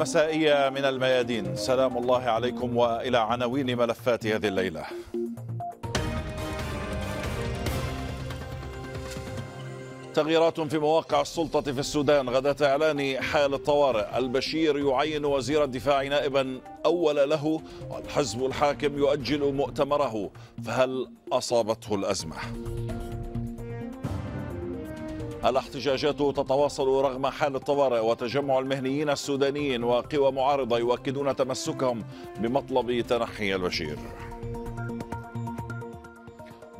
المسائية من الميادين سلام الله عليكم وإلى عناوين ملفات هذه الليلة تغييرات في مواقع السلطة في السودان غدا إعلان حال الطوارئ البشير يعين وزير الدفاع نائبا أول له والحزب الحاكم يؤجل مؤتمره فهل أصابته الأزمة؟ الاحتجاجات تتواصل رغم حال الطوارئ وتجمع المهنيين السودانيين وقوى معارضة يؤكدون تمسكهم بمطلب تنحي البشير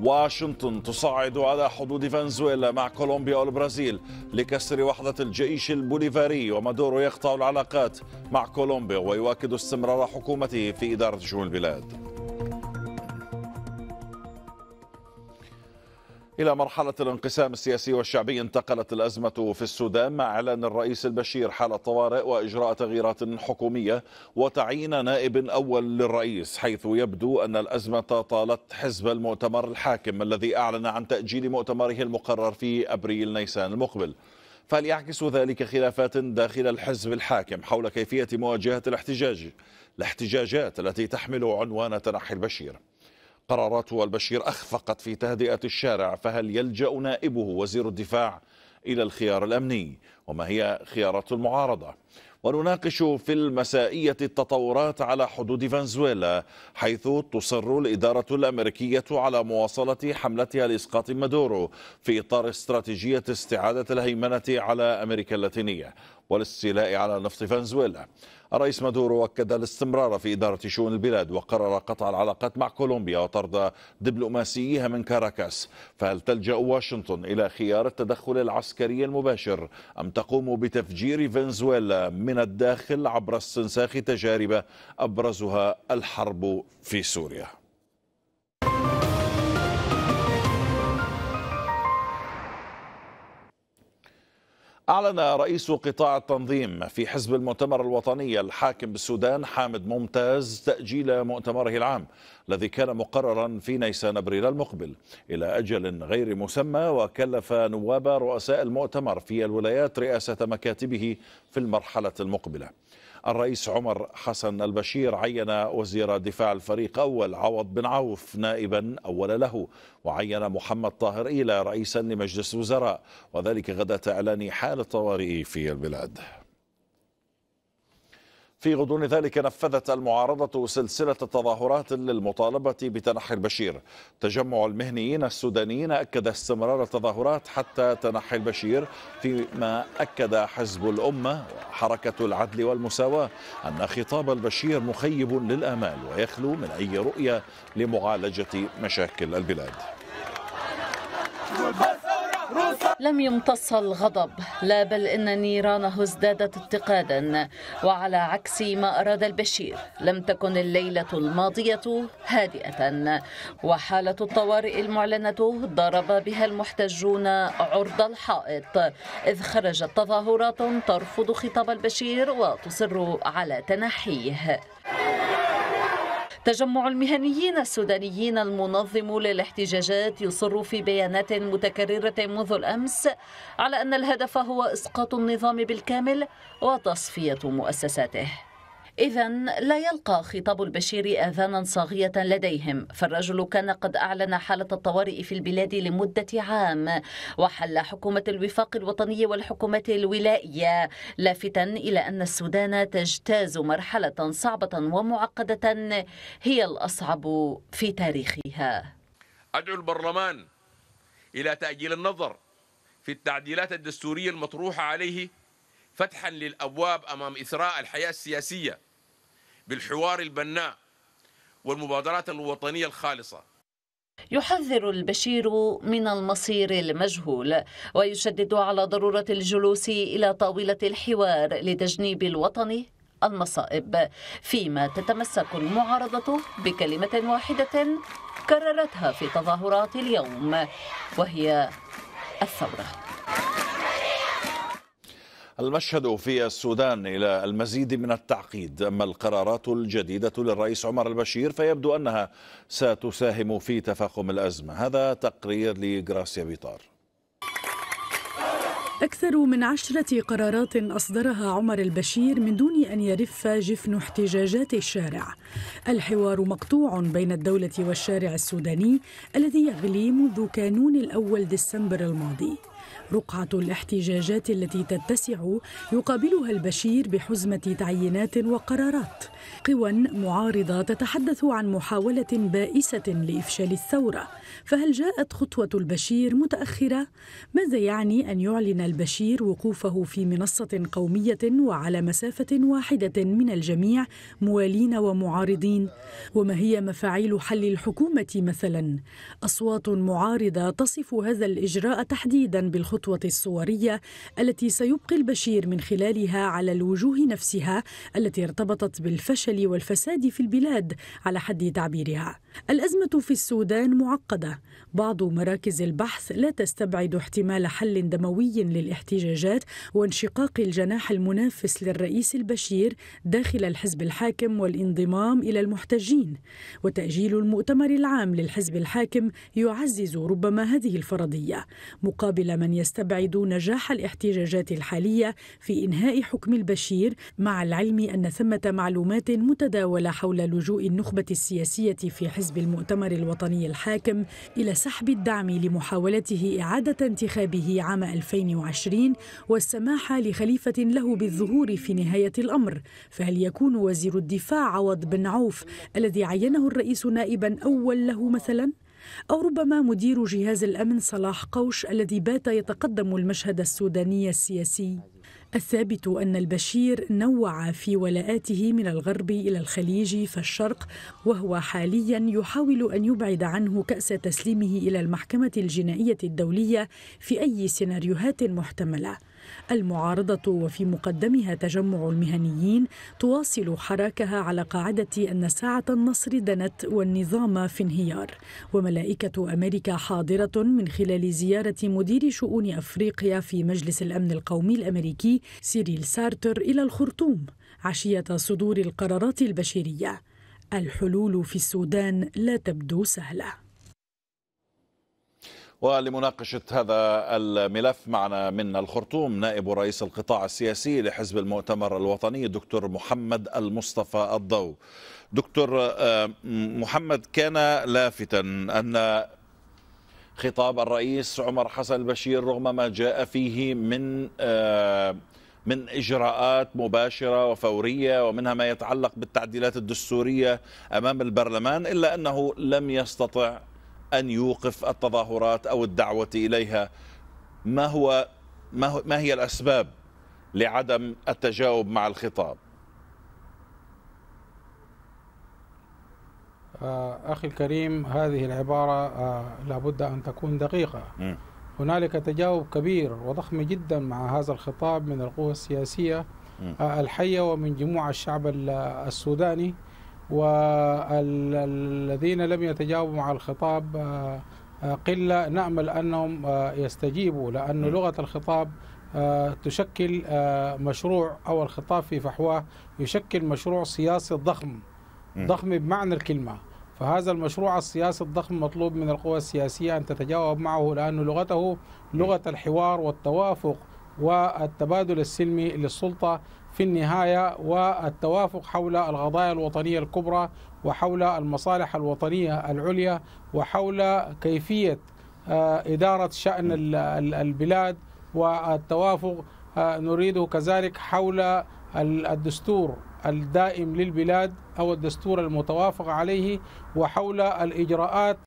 واشنطن تصعد على حدود فنزويلا مع كولومبيا والبرازيل لكسر وحدة الجيش البوليفاري ومادورو يقطع العلاقات مع كولومبيا ويؤكد استمرار حكومته في إدارة شؤون البلاد إلى مرحلة الانقسام السياسي والشعبي انتقلت الأزمة في السودان مع إعلان الرئيس البشير حالة طوارئ وإجراء تغييرات حكومية وتعيين نائب أول للرئيس حيث يبدو أن الأزمة طالت حزب المؤتمر الحاكم الذي أعلن عن تأجيل مؤتمره المقرر في أبريل نيسان المقبل فهل يعكس ذلك خلافات داخل الحزب الحاكم حول كيفية مواجهة الاحتجاج الاحتجاجات التي تحمل عنوان تنحي البشير؟ قرارات البشير أخفقت في تهدئة الشارع فهل يلجأ نائبه وزير الدفاع إلى الخيار الأمني وما هي خيارات المعارضة ونناقش في المسائية التطورات على حدود فنزويلا حيث تصر الإدارة الأمريكية على مواصلة حملتها لإسقاط مادورو في إطار استراتيجية استعادة الهيمنة على أمريكا اللاتينية والاستيلاء على نفط فنزويلا الرئيس مادورو أكد الاستمرار في إدارة شؤون البلاد وقرر قطع العلاقات مع كولومبيا وطرد دبلوماسيها من كاراكاس فهل تلجأ واشنطن إلى خيار التدخل العسكري المباشر أم تقوم بتفجير فنزويلا من الداخل عبر استنساخ تجارب أبرزها الحرب في سوريا أعلن رئيس قطاع التنظيم في حزب المؤتمر الوطني الحاكم بالسودان حامد ممتاز تأجيل مؤتمره العام الذي كان مقررا في نيسان أبريل المقبل إلى أجل غير مسمى وكلف نواب رؤساء المؤتمر في الولايات رئاسة مكاتبه في المرحلة المقبلة الرئيس عمر حسن البشير عين وزير دفاع الفريق أول عوض بن عوف نائبا أول له وعين محمد طاهر إيلى رئيسا لمجلس الوزراء وذلك غدا إعلان حالة طوارئ في البلاد في غضون ذلك نفذت المعارضة سلسلة تظاهرات للمطالبة بتنحي البشير تجمع المهنيين السودانيين أكد استمرار التظاهرات حتى تنحي البشير فيما أكد حزب الأمة وحركة العدل والمساواة أن خطاب البشير مخيب للآمال ويخلو من أي رؤية لمعالجة مشاكل البلاد لم يمتص الغضب لا بل إن نيرانه ازدادت اتقادا وعلى عكس ما أراد البشير لم تكن الليلة الماضية هادئة وحالة الطوارئ المعلنة ضرب بها المحتجون عرض الحائط إذ خرجت تظاهرات ترفض خطاب البشير وتصر على تنحيه تجمع المهنيين السودانيين المنظم للاحتجاجات يصر في بيانات متكررة منذ الأمس على أن الهدف هو إسقاط النظام بالكامل وتصفية مؤسساته إذا لا يلقى خطاب البشير آذانا صاغية لديهم فالرجل كان قد أعلن حالة الطوارئ في البلاد لمدة عام وحل حكومة الوفاق الوطني والحكومات الولائية لافتا إلى أن السودان تجتاز مرحلة صعبة ومعقدة هي الأصعب في تاريخها أدعو البرلمان إلى تأجيل النظر في التعديلات الدستورية المطروحة عليه فتحا للأبواب أمام إثراء الحياة السياسية بالحوار البناء والمبادرات الوطنية الخالصة يحذر البشير من المصير المجهول ويشدد على ضرورة الجلوس إلى طاولة الحوار لتجنيب الوطن المصائب فيما تتمسك المعارضة بكلمة واحدة كررتها في تظاهرات اليوم وهي الثورة المشهد في السودان إلى المزيد من التعقيد أما القرارات الجديدة للرئيس عمر البشير فيبدو أنها ستساهم في تفاقم الأزمة هذا تقرير لغراسيا بيطار أكثر من عشرة قرارات أصدرها عمر البشير من دون أن يرف جفن احتجاجات الشارع الحوار مقطوع بين الدولة والشارع السوداني الذي يغلي منذ كانون الأول ديسمبر الماضي رقعة الاحتجاجات التي تتسع يقابلها البشير بحزمة تعيينات وقرارات قوى معارضة تتحدث عن محاولة بائسة لإفشال الثورة فهل جاءت خطوة البشير متأخرة؟ ماذا يعني أن يعلن البشير وقوفه في منصة قومية وعلى مسافة واحدة من الجميع موالين ومعارضين؟ وما هي مفاعيل حل الحكومة مثلا؟ أصوات معارضة تصف هذا الإجراء تحديدا بالخطوة الصورية التي سيبقي البشير من خلالها على الوجوه نفسها التي ارتبطت بالفشل والفساد في البلاد على حد تعبيرها. الأزمة في السودان معقدة بعض مراكز البحث لا تستبعد احتمال حل دموي للاحتجاجات وانشقاق الجناح المنافس للرئيس البشير داخل الحزب الحاكم والانضمام الى المحتجين وتاجيل المؤتمر العام للحزب الحاكم يعزز ربما هذه الفرضيه مقابل من يستبعد نجاح الاحتجاجات الحاليه في انهاء حكم البشير مع العلم ان ثمه معلومات متداوله حول لجوء النخبه السياسيه في حزب المؤتمر الوطني الحاكم الى سحب الدعم لمحاولته إعادة انتخابه عام 2020 والسماح لخليفة له بالظهور في نهاية الأمر فهل يكون وزير الدفاع عوض بن عوف الذي عينه الرئيس نائبا أول له مثلاً؟ أو ربما مدير جهاز الأمن صلاح قوش الذي بات يتقدم المشهد السوداني السياسي الثابت أن البشير نوع في ولاءاته من الغرب إلى الخليج فالشرق وهو حاليا يحاول أن يبعد عنه كأس تسليمه إلى المحكمة الجنائية الدولية في أي سيناريوهات محتملة المعارضة وفي مقدمها تجمع المهنيين تواصل حراكها على قاعدة أن ساعة النصر دنت والنظام في انهيار وملائكة أمريكا حاضرة من خلال زيارة مدير شؤون أفريقيا في مجلس الأمن القومي الأمريكي سيريل سارتر إلى الخرطوم عشية صدور القرارات البشيرية الحلول في السودان لا تبدو سهله ولمناقشة هذا الملف معنا من الخرطوم نائب رئيس القطاع السياسي لحزب المؤتمر الوطني دكتور محمد المصطفى الضو دكتور آه، محمد كان لافتا أن خطاب الرئيس عمر حسن البشير رغم ما جاء فيه من آه، من اجراءات مباشره وفوريه ومنها ما يتعلق بالتعديلات الدستوريه امام البرلمان الا انه لم يستطع أن يوقف التظاهرات أو الدعوة إليها ما هو ما, هو ما هي الأسباب لعدم التجاوب مع الخطاب آه، أخي الكريم هذه العبارة آه، لابد أن تكون دقيقة هنالك تجاوب كبير وضخم جدا مع هذا الخطاب من القوى السياسية آه، الحية ومن جموع الشعب السوداني والذين لم يتجاوبوا مع الخطاب آه، آه، قلة نأمل أنهم آه، يستجيبوا لأن لغة الخطاب تشكل مشروع أو الخطاب في فحواه يشكل مشروع سياسي ضخم ضخم بمعنى الكلمة فهذا المشروع السياسي الضخم مطلوب من القوى السياسية أن تتجاوب معه لأن لغته لغة الحوار والتوافق والتبادل السلمي للسلطة في النهاية والتوافق حول القضايا الوطنية الكبرى وحول المصالح الوطنية العليا وحول كيفية آه، إدارة شأن البلاد والتوافق آه، نريده كذلك حول الدستور الدائم للبلاد أو الدستور المتوافق عليه وحول الإجراءات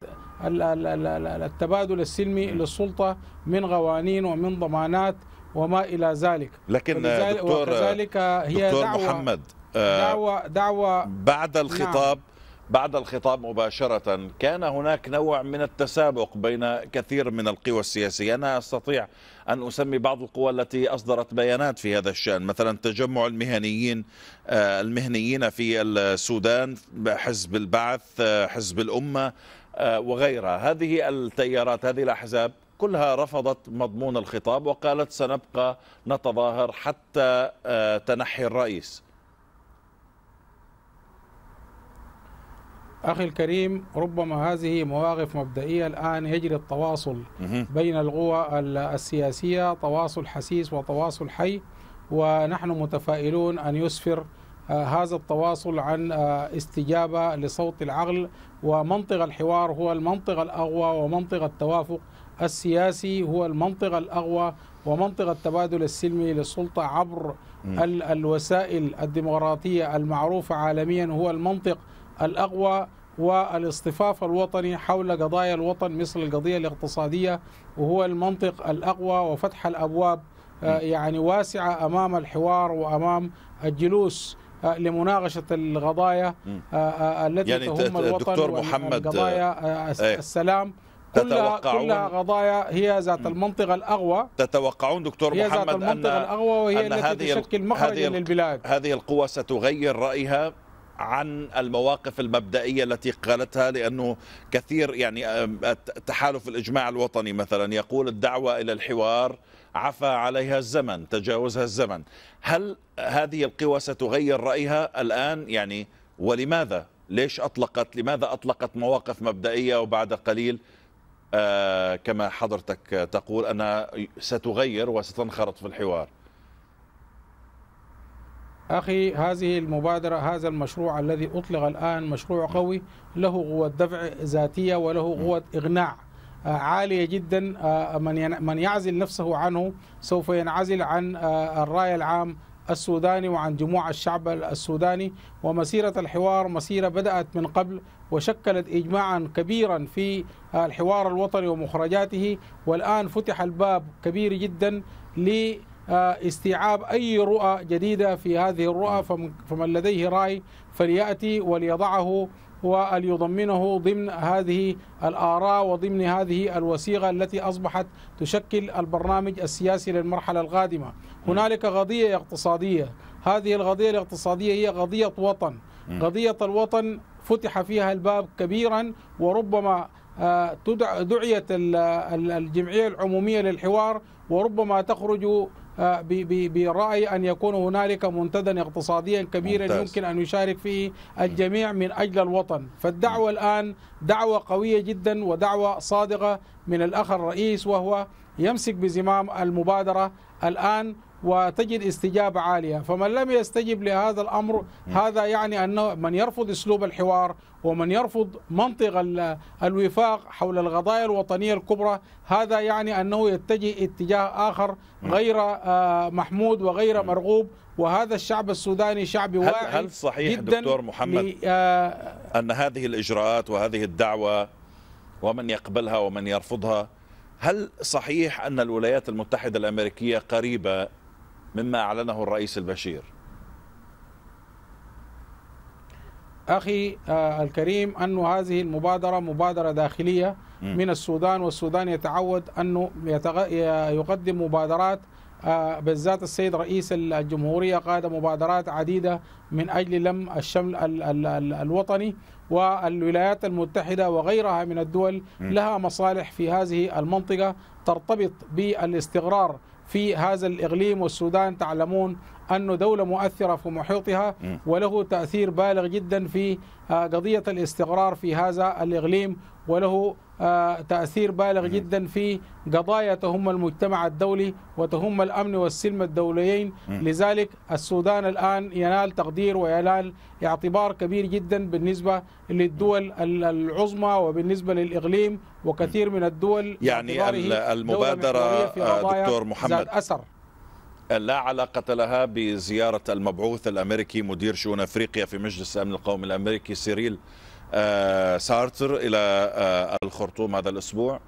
التبادل السلمي للسلطة من قوانين ومن ضمانات وما إلى ذلك لكن آه، دكتور آه، وكذلك هي دكتور دعوة محمد آه، دعوة دعوة بعد نعم. الخطاب نعم بعد الخطاب مباشرة كان هناك نوع من التسابق بين كثير من القوى السياسية أنا أستطيع أن أسمي بعض القوى التي أصدرت بيانات في هذا الشأن مثلا تجمع المهنيين المهنيين في السودان حزب البعث حزب الأمة وغيرها هذه التيارات هذه الأحزاب كلها رفضت مضمون الخطاب وقالت سنبقى نتظاهر حتى آه، تنحي الرئيس أخي الكريم ربما هذه مواقف مبدئية الآن يجري التواصل بين القوى السياسية تواصل حسيس وتواصل حي ونحن متفائلون أن يسفر آه، هذا التواصل عن آه، استجابة لصوت العقل ومنطق الحوار هو المنطق الأقوى ومنطق التوافق السياسي هو المنطقة الأقوى ومنطقة التبادل السلمي للسلطة عبر الوسائل الديمقراطية المعروفة عالميا هو المنطق الأقوى والاصطفاف الوطني حول قضايا الوطن مثل القضية الاقتصادية وهو المنطق الأقوى وفتح الأبواب آه، يعني واسعة أمام الحوار وأمام الجلوس آه، لمناقشة القضايا آه، التي يعني تهم الوطن دكتور محمد القضايا إيه. السلام كلها, كلها قضايا هي ذات المنطقة الاغوى تتوقعون دكتور هي محمد ذات المنطقة أن الاغوى وهي أن التي هذه تشكل مخرجا للبلاد هذه القوى ستغير رأيها عن المواقف المبدئية التي قالتها لأنه كثير يعني تحالف الإجماع الوطني مثلا يقول الدعوة إلى الحوار عفى عليها الزمن تجاوزها الزمن هل هذه القوى ستغير رأيها الآن يعني ولماذا ليش أطلقت لماذا أطلقت مواقف مبدئية وبعد قليل آه، كما حضرتك تقول أنها ستغير وستنخرط في الحوار أخي هذه المبادرة هذا المشروع الذي أطلق الآن مشروع قوي له قوة دفع ذاتية وله قوة اغناع آه، عالية جدا آه، من يعزل نفسه عنه سوف ينعزل عن الرأي العام السوداني وعن جموع الشعب السوداني ومسيرة الحوار مسيرة بدأت من قبل وشكلت إجماعا كبيرا في الحوار الوطني ومخرجاته والآن فتح الباب كبير جدا ل استيعاب أي رؤى جديدة في هذه الرؤى فمن لديه رأي فليأتي وليضعه وليضمنه ضمن هذه الآراء وضمن هذه الوسيغة التي أصبحت تشكل البرنامج السياسي للمرحلة القادمة هنالك قضية اقتصادية هذه القضية الاقتصادية هي قضية وطن قضية الوطن فتح فيها الباب كبيرا وربما آه، دعيت الجمعية العمومية للحوار وربما تخرج آه، برأي أن يكون هنالك منتدى اقتصاديا كبيرا ممتاز. يمكن أن يشارك فيه الجميع من أجل الوطن فالدعوة الآن دعوة قوية جدا ودعوة صادقة من الأخ الرئيس وهو يمسك بزمام المبادرة الآن وتجد استجابة عالية فمن لم يستجب لهذا الأمر هذا يعني أنه من يرفض أسلوب الحوار ومن يرفض منطق الوفاق حول القضايا الوطنية الكبرى هذا يعني أنه يتجه اتجاه آخر غير آه، محمود وغير مرغوب وهذا الشعب السوداني شعب واعي هل صحيح جدا دكتور محمد آه، أن هذه الإجراءات وهذه الدعوة ومن يقبلها ومن يرفضها هل صحيح أن الولايات المتحدة الأمريكية قريبة مما أعلنه الرئيس البشير أخي آه، الكريم أن هذه المبادرة مبادرة داخلية من السودان والسودان يتعود أنه يقدم مبادرات آه، بالذات السيد رئيس الجمهورية قاد مبادرات عديدة من أجل لم الشمل الوطني والولايات المتحدة وغيرها من الدول لها مصالح في هذه المنطقة ترتبط بالاستقرار في هذا الإقليم والسودان تعلمون أنه دولة مؤثرة في محيطها وله تأثير بالغ جدا في آه، قضية الاستقرار في هذا الإقليم وله آه، تأثير بالغ نعم. جدا في قضايا تهم المجتمع الدولي وتهم الأمن والسلم الدوليين نعم. لذلك السودان الآن ينال تقدير وينال اعتبار كبير جدا بالنسبة للدول العظمى وبالنسبة للإقليم وكثير نعم. من الدول يعني المبادرة آه، دكتور محمد أثر لا علاقة لها بزيارة المبعوث الأمريكي مدير شؤون أفريقيا في مجلس الأمن القومي الأمريكي سيريل آه، سارتر إلى آه، الخرطوم هذا الأسبوع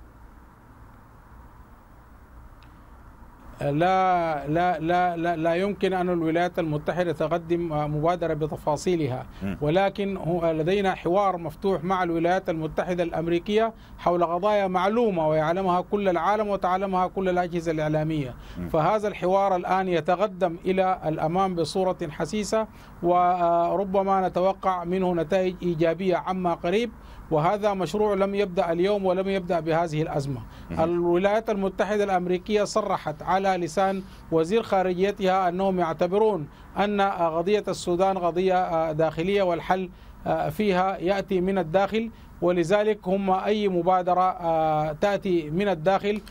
لا لا لا لا, يمكن ان الولايات المتحده تقدم مبادره بتفاصيلها ولكن لدينا حوار مفتوح مع الولايات المتحده الامريكيه حول قضايا معلومه ويعلمها كل العالم وتعلمها كل الاجهزه الاعلاميه فهذا الحوار الان يتقدم الى الامام بصوره حسيسه وربما آه، نتوقع منه نتائج ايجابيه عما قريب وهذا مشروع لم يبدأ اليوم ولم يبدأ بهذه الأزمة الولايات المتحدة الأمريكية صرحت على لسان وزير خارجيتها أنهم يعتبرون أن قضية السودان قضية آه، داخلية والحل آه، فيها يأتي من الداخل ولذلك هم أي مبادرة آه، تأتي من الداخل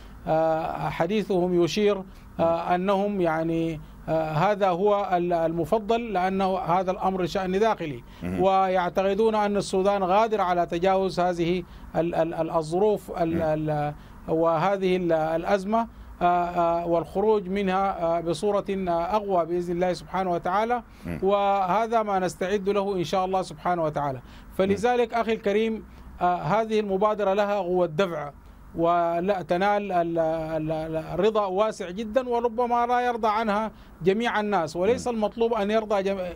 حديثهم يشير أنهم يعني آه، هذا هو المفضل لأنه هذا الأمر شأن داخلي ويعتقدون أن السودان غادر على تجاوز هذه الظروف وهذه الأزمة آه، آه، والخروج منها بصورة أقوى بإذن الله سبحانه وتعالى وهذا ما نستعد له إن شاء الله سبحانه وتعالى فلذلك أخي الكريم هذه المبادرة لها قوة الدفع ولا تنال الرضا واسع جدا وربما لا يرضى عنها جميع الناس وليس نعم. المطلوب أن يرضى جميع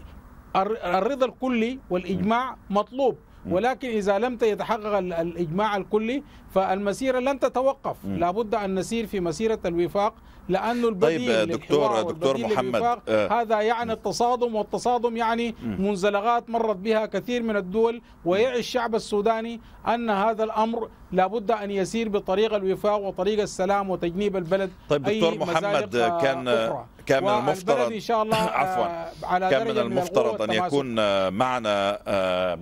الرضا الكلي والإجماع مطلوب ولكن إذا لم يتحقق الإجماع الكلي فالمسيرة لن تتوقف لابد أن نسير في مسيرة الوفاق لأنه البديل طيب دكتور دكتور محمد آه. هذا يعني التصادم والتصادم يعني م. منزلغات مرت بها كثير من الدول ويعي الشعب السوداني أن هذا الأمر لابد أن يسير بطريق الوفاق وطريق السلام وتجنيب البلد طيب دكتور محمد آه، كان أخرى. كان من المفترض إن شاء الله عفوا آه، على كان من المفترض أن يكون معنا آه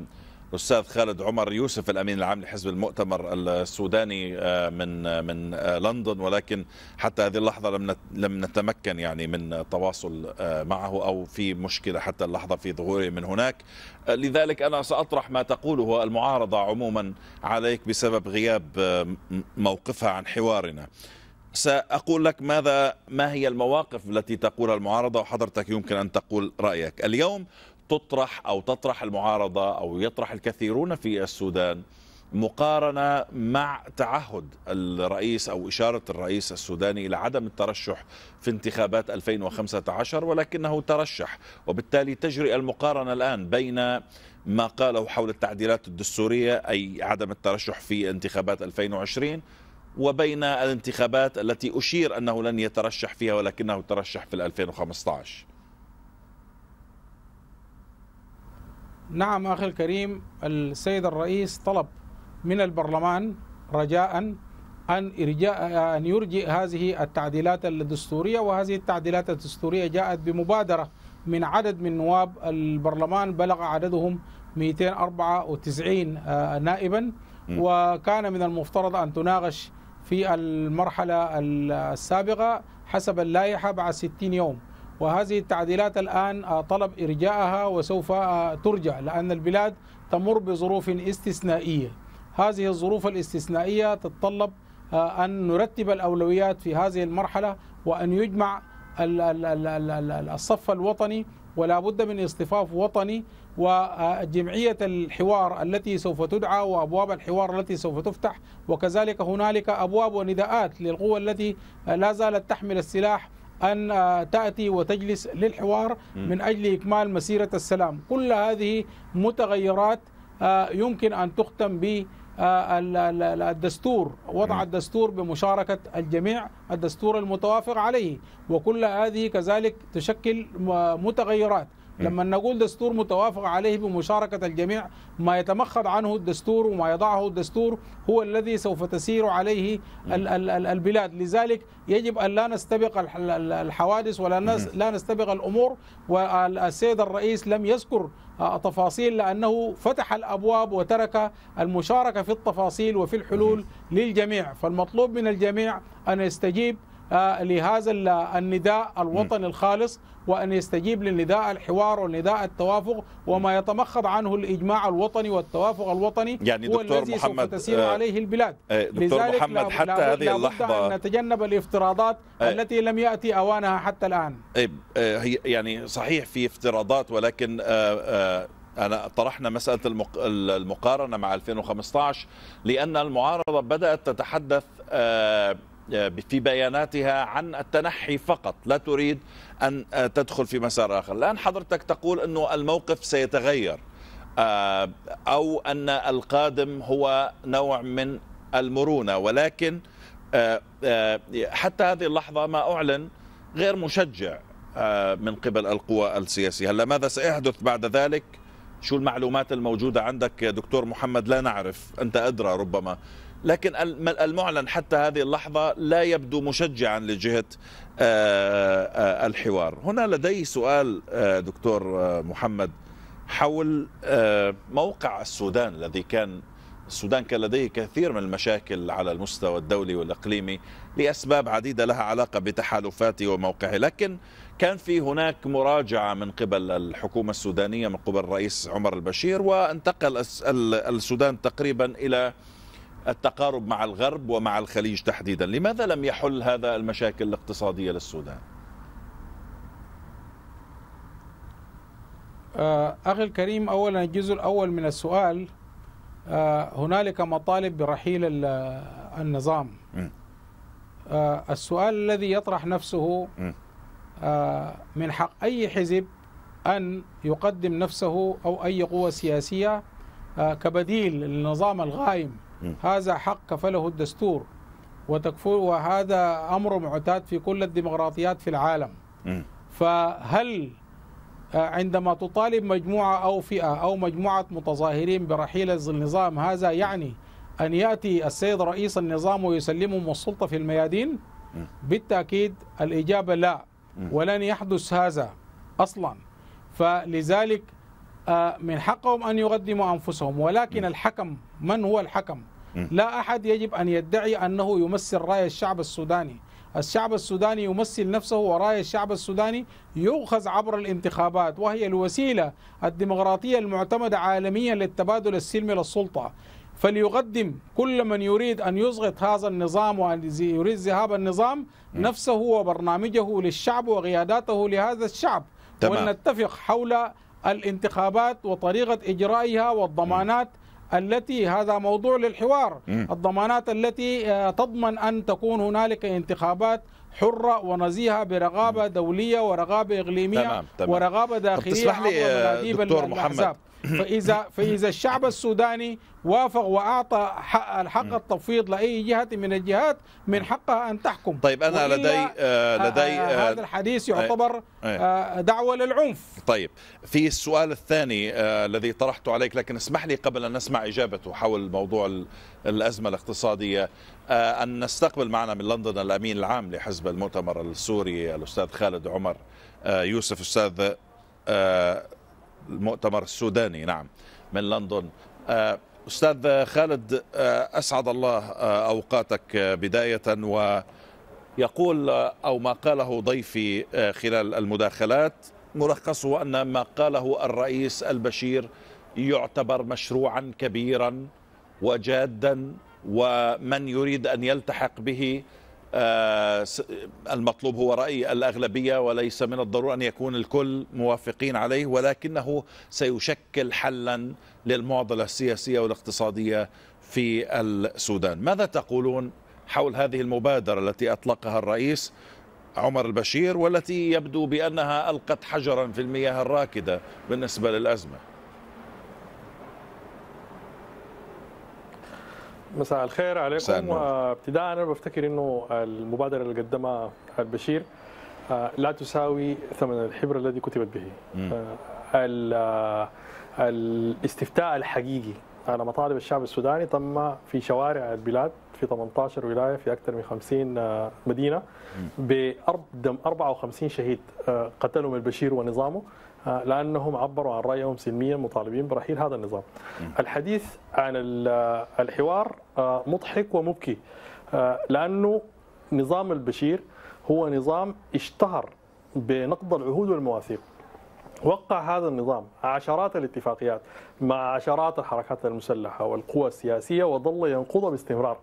الاستاذ خالد عمر يوسف الامين العام لحزب المؤتمر السوداني آه، من من آه، لندن ولكن حتى هذه اللحظه لم لم نتمكن يعني من التواصل آه، معه او في مشكله حتى اللحظه في ظهوره من هناك لذلك انا ساطرح ما تقوله المعارضه عموما عليك بسبب غياب موقفها عن حوارنا سأقول لك ماذا ما هي المواقف التي تقولها المعارضة وحضرتك يمكن أن تقول رأيك اليوم تطرح أو تطرح المعارضة أو يطرح الكثيرون في السودان مقارنة مع تعهد الرئيس أو إشارة الرئيس السوداني إلى عدم الترشح في انتخابات 2015 ولكنه ترشح وبالتالي تجري المقارنة الآن بين ما قاله حول التعديلات الدستورية أي عدم الترشح في انتخابات 2020 وبين الانتخابات التي أشير أنه لن يترشح فيها ولكنه ترشح في 2015 نعم أخي الكريم السيد الرئيس طلب من البرلمان رجاء أن إرجاء أن يرجئ هذه التعديلات الدستورية وهذه التعديلات الدستورية جاءت بمبادرة من عدد من نواب البرلمان بلغ عددهم 294 آه، نائبا وكان من المفترض أن تناقش في المرحلة السابقة حسب اللائحة بعد 60 يوم وهذه التعديلات الآن طلب إرجاعها وسوف ترجع لأن البلاد تمر بظروف استثنائية هذه الظروف الاستثنائية تتطلب آه، أن نرتب الأولويات في هذه المرحلة وأن يجمع الصف الوطني ولا بد من اصطفاف وطني وجمعية آه، الحوار التي سوف تدعى وأبواب الحوار التي سوف تفتح وكذلك هنالك أبواب ونداءات للقوى التي آه، لا زالت تحمل السلاح أن آه، تأتي وتجلس للحوار من أجل إكمال مسيرة السلام كل هذه متغيرات آه، يمكن أن تختم ب آه، الدستور وضع الدستور بمشاركة الجميع الدستور المتوافق عليه وكل هذه كذلك تشكل متغيرات لما نقول دستور متوافق عليه بمشاركة الجميع ما يتمخض عنه الدستور وما يضعه الدستور هو الذي سوف تسير عليه البلاد لذلك يجب أن لا نستبق الحوادث ولا لا نستبق الأمور والسيد الرئيس لم يذكر آه، تفاصيل لأنه فتح الأبواب وترك المشاركة في التفاصيل وفي الحلول للجميع فالمطلوب من الجميع أن يستجيب آه، لهذا النداء الوطني الخالص وأن يستجيب للنداء الحوار ونداء التوافق وما يتمخض عنه الإجماع الوطني والتوافق الوطني يعني هو دكتور الذي محمد سوف تسير آه، عليه البلاد آه، دكتور محمد حتى لا هذه اللحظة أن آه، نتجنب الافتراضات التي لم يأتي أوانها حتى الآن طيب، هي يعني صحيح في افتراضات ولكن أنا طرحنا مسألة المقارنة مع 2015 لأن المعارضة بدأت تتحدث آه، في بياناتها عن التنحي فقط لا تريد أن آه، تدخل في مسار آخر الآن حضرتك تقول أنه الموقف سيتغير آه، أو أن القادم هو نوع من المرونة ولكن حتى هذه اللحظة ما أعلن غير مشجع من قبل القوى السياسية هلا ماذا سيحدث بعد ذلك شو المعلومات الموجودة عندك يا دكتور محمد لا نعرف أنت أدرى ربما لكن المعلن حتى هذه اللحظة لا يبدو مشجعا لجهة آه، آه، الحوار هنا لدي سؤال آه، دكتور محمد حول موقع السودان الذي كان السودان كان لديه كثير من المشاكل على المستوى الدولي والإقليمي لأسباب عديدة لها علاقة بتحالفاته وموقعه لكن كان في هناك مراجعة من قبل الحكومة السودانية من قبل الرئيس عمر البشير وانتقل السودان تقريبا إلى التقارب مع الغرب ومع الخليج تحديدا لماذا لم يحل هذا المشاكل الاقتصادية للسودان آه، أخي الكريم أولا الجزء الأول من السؤال آه، هنالك مطالب برحيل النظام آه، السؤال الذي يطرح نفسه من حق أي حزب أن يقدم نفسه أو أي قوة سياسية كبديل للنظام الغائم هذا حق كفله الدستور وتكفل وهذا أمر معتاد في كل الديمقراطيات في العالم فهل آه، عندما تطالب مجموعة أو فئة أو مجموعة متظاهرين برحيل النظام هذا يعني أن يأتي السيد رئيس النظام ويسلمهم السلطة في الميادين بالتأكيد الإجابة لا ولن يحدث هذا أصلا فلذلك آه، من حقهم أن يقدموا أنفسهم ولكن الحكم من هو الحكم لا أحد يجب أن يدعي أنه يمثل رأي الشعب السوداني الشعب السوداني يمثل نفسه ورأي الشعب السوداني يؤخذ عبر الانتخابات وهي الوسيلة الديمقراطية المعتمدة عالميا للتبادل السلمي للسلطة فليقدم كل من يريد أن يسقط هذا النظام وأن يريد ذهاب النظام نفسه وبرنامجه للشعب وقياداته لهذا الشعب تمام. ولنتفق حول الانتخابات وطريقة إجرائها والضمانات م. التي هذا موضوع للحوار م. الضمانات التي آه، تضمن أن تكون هنالك انتخابات حرة ونزيهة برغابة دولية ورغابة إقليمية تمام. تمام. ورغابة داخلية تسمح لي دكتور محمد فاذا فاذا الشعب السوداني وافق واعطى حق الحق التفويض لاي جهه من الجهات من حقها ان تحكم طيب انا لدي آه، آه، لدي آه، هذا الحديث يعتبر دعوه للعنف طيب في السؤال الثاني الذي طرحته عليك لكن اسمح لي قبل ان نسمع اجابته حول موضوع الازمه الاقتصاديه ان نستقبل معنا من لندن الامين العام لحزب المؤتمر السوري الاستاذ خالد عمر يوسف استاذ المؤتمر السوداني نعم من لندن آه، أستاذ خالد آه، أسعد الله آه، أوقاتك بداية ويقول أو ما قاله ضيفي خلال المداخلات ملخصه أن ما قاله الرئيس البشير يعتبر مشروعا كبيرا وجادا ومن يريد أن يلتحق به آه، المطلوب هو رأي الأغلبية وليس من الضرورة أن يكون الكل موافقين عليه ولكنه سيشكل حلا للمعضلة السياسية والاقتصادية في السودان ماذا تقولون حول هذه المبادرة التي أطلقها الرئيس عمر البشير والتي يبدو بأنها ألقت حجرا في المياه الراكدة بالنسبة للأزمة مساء الخير عليكم وابتداء انا بفتكر انه المبادره اللي قدمها البشير آه، لا تساوي ثمن الحبر الذي كتبت به آه، آه، الاستفتاء الحقيقي على مطالب الشعب السوداني تم في شوارع البلاد في 18 ولايه في اكثر من 50 مدينه ب 54 شهيد قتلهم البشير ونظامه لانهم عبروا عن رايهم سلميا مطالبين برحيل هذا النظام. الحديث عن الحوار آه، مضحك ومبكي آه، لانه نظام البشير هو نظام اشتهر بنقض العهود والمواثيق وقع هذا النظام عشرات الاتفاقيات مع عشرات الحركات المسلحة والقوى السياسية وظل ينقضها باستمرار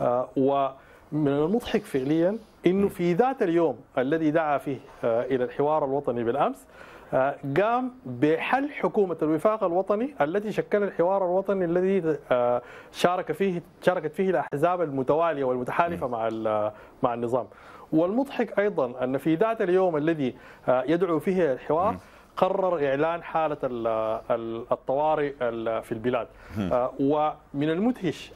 آه، ومن المضحك فعليا أنه في ذات اليوم الذي دعا فيه إلى الحوار الوطني بالأمس آه، قام بحل حكومة الوفاق الوطني التي شكل الحوار الوطني الذي آه، شارك فيه شاركت فيه الأحزاب المتوالية والمتحالفة مع آه، مع النظام والمضحك أيضا أن في ذات اليوم الذي يدعو فيه الحوار قرر إعلان حالة الطوارئ في البلاد ومن المدهش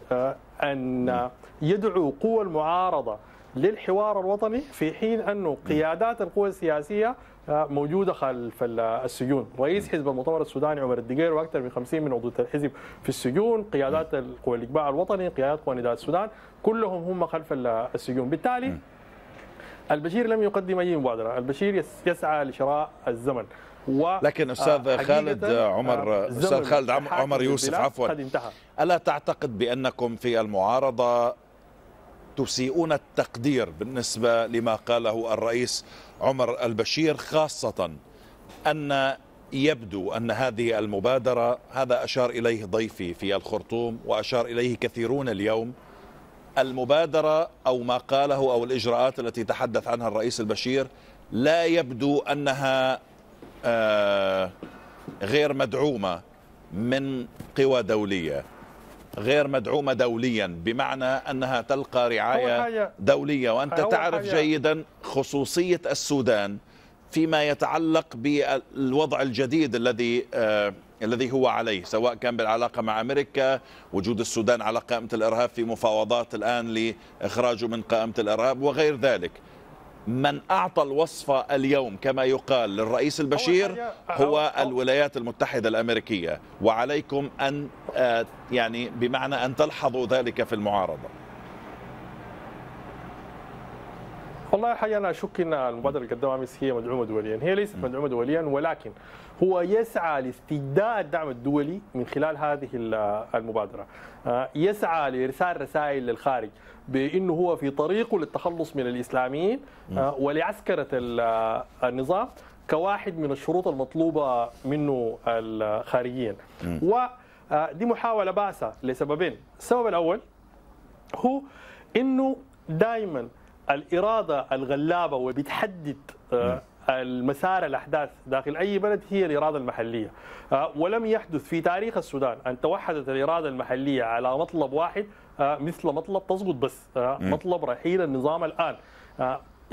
أن يدعو قوى المعارضة للحوار الوطني في حين أن قيادات القوى السياسية موجوده خلف السجون، رئيس حزب المؤتمر السوداني عمر الدقير واكثر من 50 من عضوة الحزب في السجون، قيادات القوى الاجباع الوطني، قيادات قوى نداء السودان، كلهم هم خلف السجون، بالتالي البشير لم يقدم اي مبادره، البشير يسعى لشراء الزمن. و لكن استاذ آه، خالد آه، عمر آه، استاذ خالد عمر يوسف عفوا الا تعتقد بانكم في المعارضه تسيئون التقدير بالنسبة لما قاله الرئيس عمر البشير خاصة أن يبدو أن هذه المبادرة هذا أشار إليه ضيفي في الخرطوم وأشار إليه كثيرون اليوم المبادرة أو ما قاله أو الإجراءات التي تحدث عنها الرئيس البشير لا يبدو أنها آه، غير مدعومة من قوى دولية غير مدعومة دوليا بمعنى أنها تلقى رعاية دولية وأنت تعرف جيدا خصوصية السودان فيما يتعلق بالوضع الجديد الذي آه، الذي هو عليه سواء كان بالعلاقة مع أمريكا وجود السودان على قائمة الإرهاب في مفاوضات الآن لإخراجه من قائمة الإرهاب وغير ذلك من أعطى الوصفة اليوم كما يقال للرئيس البشير هو الولايات المتحدة الأمريكية وعليكم أن آه، يعني بمعنى أن تلحظوا ذلك في المعارضة والله الحقيقه انا اشك ان المبادره اللي قدمها امس هي مدعومه دوليا، هي ليست مدعومه دوليا ولكن هو يسعى لاستجداء الدعم الدولي من خلال هذه المبادره. آه، يسعى لارسال رسائل للخارج بانه هو في طريقه للتخلص من الاسلاميين آه، ولعسكره النظام كواحد من الشروط المطلوبه منه خارجيا. ودي آه، محاوله بائسه لسببين، السبب الاول هو انه دائما الاراده الغلابه وبتحدد آه، المسار الاحداث داخل اي بلد هي الاراده المحليه آه، ولم يحدث في تاريخ السودان ان توحدت الاراده المحليه على مطلب واحد آه، مثل مطلب تسقط بس مطلب رحيل النظام الان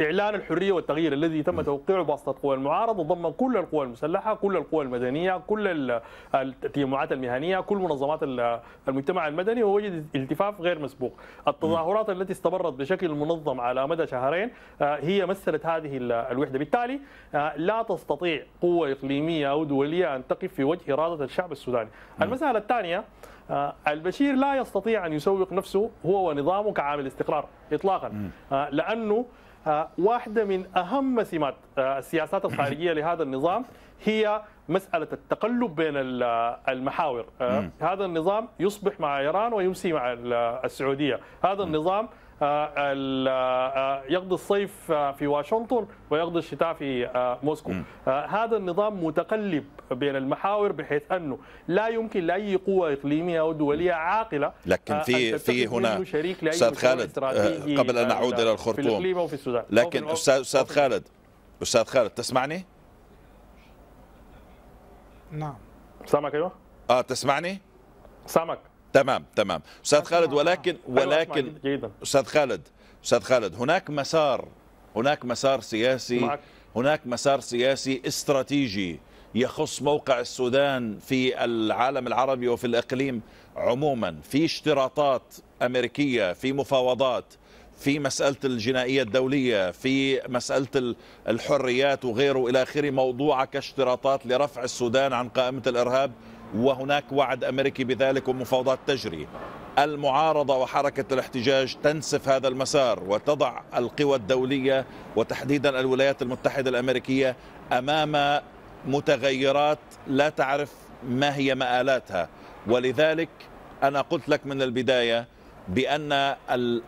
إعلان الحرية والتغيير الذي تم توقيعه بواسطة قوى المعارضة ضم كل القوى المسلحة كل القوى المدنية كل التجمعات المهنية كل منظمات المجتمع المدني ووجد التفاف غير مسبوق التظاهرات التي استمرت بشكل منظم على مدى شهرين آه، هي مثلت هذه الوحدة بالتالي آه، لا تستطيع قوة إقليمية أو دولية أن تقف في وجه إرادة الشعب السوداني المسألة الثانية آه، البشير لا يستطيع أن يسوق نفسه هو ونظامه كعامل استقرار إطلاقا لأنه آه، واحدة من أهم سمات آه، السياسات الخارجية لهذا النظام هي مسألة التقلب بين آه، المحاور هذا النظام يصبح مع إيران ويمسي مع السعودية هذا النظام آه، آه، يقضي الصيف آه، في واشنطن ويقضي الشتاء في موسكو هذا النظام متقلب بين المحاور بحيث انه لا يمكن لاي قوه اقليميه او دوليه عاقله لكن في في هنا استاذ خالد قبل ان اعود الى الخرطوم في السودان لكن استاذ استاذ خالد استاذ خالد تسمعني؟ نعم سامعك ايوه اه تسمعني؟ سامعك تمام تمام استاذ خالد ولكن أيوة، ولكن استاذ خالد استاذ خالد هناك مسار هناك مسار سياسي هناك مسار سياسي استراتيجي يخص موقع السودان في العالم العربي وفي الاقليم عموما في اشتراطات امريكيه في مفاوضات في مسألة الجنائية الدولية في مسألة الحريات وغيره إلى آخره موضوعة كاشتراطات لرفع السودان عن قائمة الإرهاب وهناك وعد امريكي بذلك ومفاوضات تجري المعارضه وحركه الاحتجاج تنسف هذا المسار وتضع القوى الدوليه وتحديدا الولايات المتحده الامريكيه امام متغيرات لا تعرف ما هي مآلاتها ولذلك انا قلت لك من البدايه بان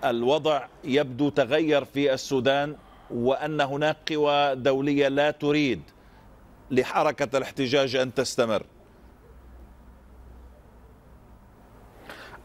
الوضع يبدو تغير في السودان وان هناك قوى دوليه لا تريد لحركه الاحتجاج ان تستمر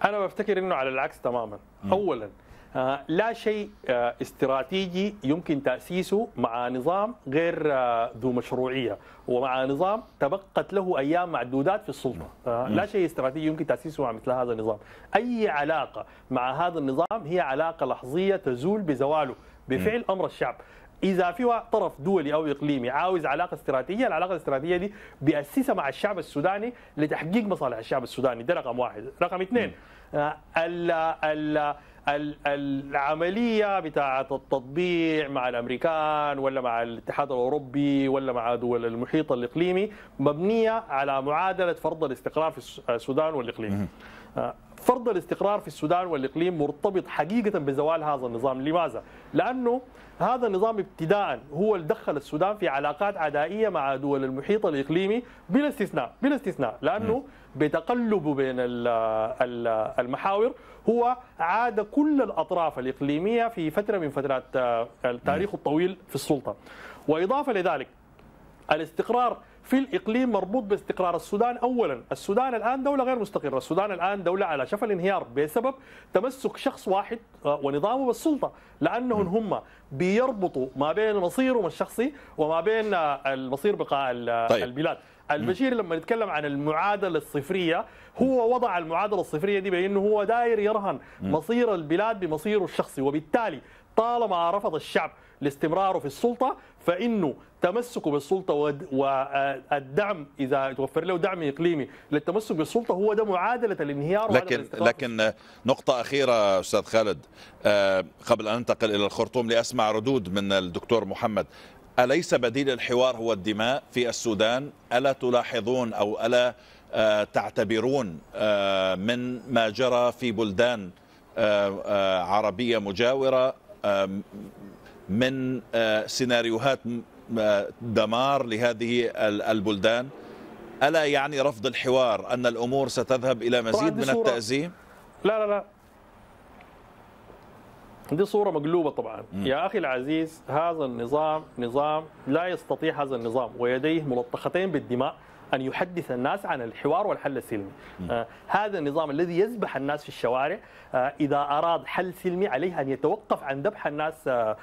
انا بفتكر انه على العكس تماما اولا آه، لا شيء آه، استراتيجي يمكن تأسيسه مع نظام غير آه، ذو مشروعية ومع نظام تبقت له أيام معدودات في السلطة لا شيء استراتيجي يمكن تأسيسه مع مثل هذا النظام أي علاقة مع هذا النظام هي علاقة لحظية تزول بزواله بفعل أمر الشعب اذا في طرف دولي او اقليمي عاوز علاقه استراتيجيه العلاقه الاستراتيجيه دي بياسسها مع الشعب السوداني لتحقيق مصالح الشعب السوداني ده رقم واحد رقم اثنين آه، ال ال العمليه بتاعه التطبيع مع الامريكان ولا مع الاتحاد الاوروبي ولا مع دول المحيط الاقليمي مبنيه على معادله فرض الاستقرار في آه، السودان والاقليم فرض الاستقرار في السودان والإقليم مرتبط حقيقة بزوال هذا النظام لماذا؟ لأنه هذا النظام ابتداء هو اللي دخل السودان في علاقات عدائية مع دول المحيط الإقليمي بلا استثناء بلا استثناء لأنه بتقلبه بين المحاور هو عاد كل الأطراف الإقليمية في فترة من فترات آه، التاريخ الطويل في السلطة وإضافة لذلك الاستقرار في الإقليم مربوط باستقرار السودان أولا السودان الآن دولة غير مستقرة السودان الآن دولة على شفا الانهيار بسبب تمسك شخص واحد آه، ونظامه بالسلطة لأنهم هم بيربطوا ما بين مصيرهم الشخصي وما بين آه، المصير بقاء آه، طيب. البلاد البشير لما يتكلم عن المعادله الصفريه هو وضع المعادله الصفريه دي بانه هو داير يرهن مصير البلاد بمصيره الشخصي وبالتالي طالما رفض الشعب لاستمراره في السلطه فانه تمسكه بالسلطه والدعم اذا توفر له دعم اقليمي للتمسك بالسلطه هو ده معادله الانهيار لكن لكن نقطه اخيره استاذ خالد آه، قبل ان انتقل الى الخرطوم لاسمع ردود من الدكتور محمد اليس بديل الحوار هو الدماء في السودان الا تلاحظون او الا آه، تعتبرون آه، من ما جرى في بلدان عربيه مجاوره من آه، سيناريوهات آه، دمار لهذه البلدان ألا يعني رفض الحوار أن الأمور ستذهب إلى مزيد من التأزيم؟ لا لا لا دي صورة مقلوبة طبعا م. يا أخي العزيز هذا النظام نظام لا يستطيع هذا النظام ويديه ملطختين بالدماء أن يحدث الناس عن الحوار والحل السلمي آه، هذا النظام الذي يذبح الناس في الشوارع آه، إذا أراد حل سلمي عليه أن يتوقف عن ذبح الناس آه،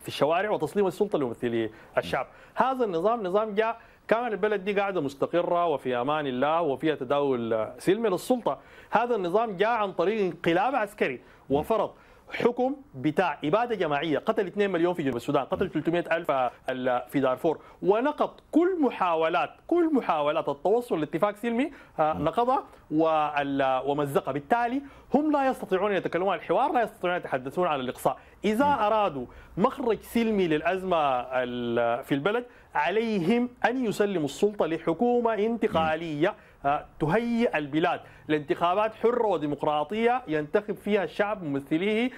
في الشوارع وتسليم السلطة لممثلي الشعب هذا النظام نظام جاء كان البلد دي قاعده مستقره وفي امان الله وفيها تداول سلمي للسلطه، هذا النظام جاء عن طريق انقلاب عسكري وفرض حكم بتاع إبادة جماعية قتل 2 مليون في جنوب السودان قتل 300 ألف في دارفور ونقض كل محاولات كل محاولات التوصل لاتفاق سلمي آه، نقضها ومزقها بالتالي هم لا يستطيعون أن يتكلمون عن الحوار لا يستطيعون أن يتحدثون عن الإقصاء إذا أرادوا مخرج سلمي للأزمة في البلد عليهم أن يسلموا السلطة لحكومة انتقالية آه، تهيئ البلاد لانتخابات حرة وديمقراطية ينتخب فيها الشعب ممثليه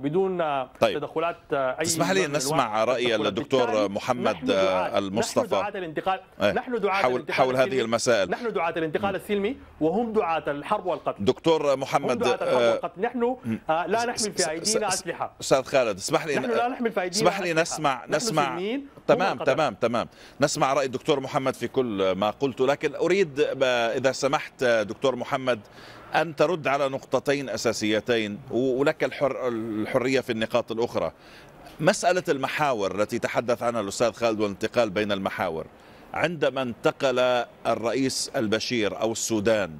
بدون طيب. تدخلات اي اسمح لي نسمع راي الدكتور محمد المصطفى نحن دعاة الانتقال ايه. نحن دعاة حول, الانتقال حول هذه المسائل نحن دعاة الانتقال السلمي وهم دعاة الحرب والقتل دكتور محمد هم دعاة الحرب آه، والقتل نحن آه، لا نحمل في ايدينا اسلحه استاذ خالد اسمح لي نحن لا نحمل في ايدينا اسمح لي نسمع نسمع تمام تمام تمام نسمع راي الدكتور محمد في كل ما قلته لكن اريد اذا سمحت آه، دكتور محمد أن ترد على نقطتين أساسيتين ولك الحر الحرية في النقاط الأخرى مسألة المحاور التي تحدث عنها الأستاذ خالد والانتقال بين المحاور عندما انتقل الرئيس البشير أو السودان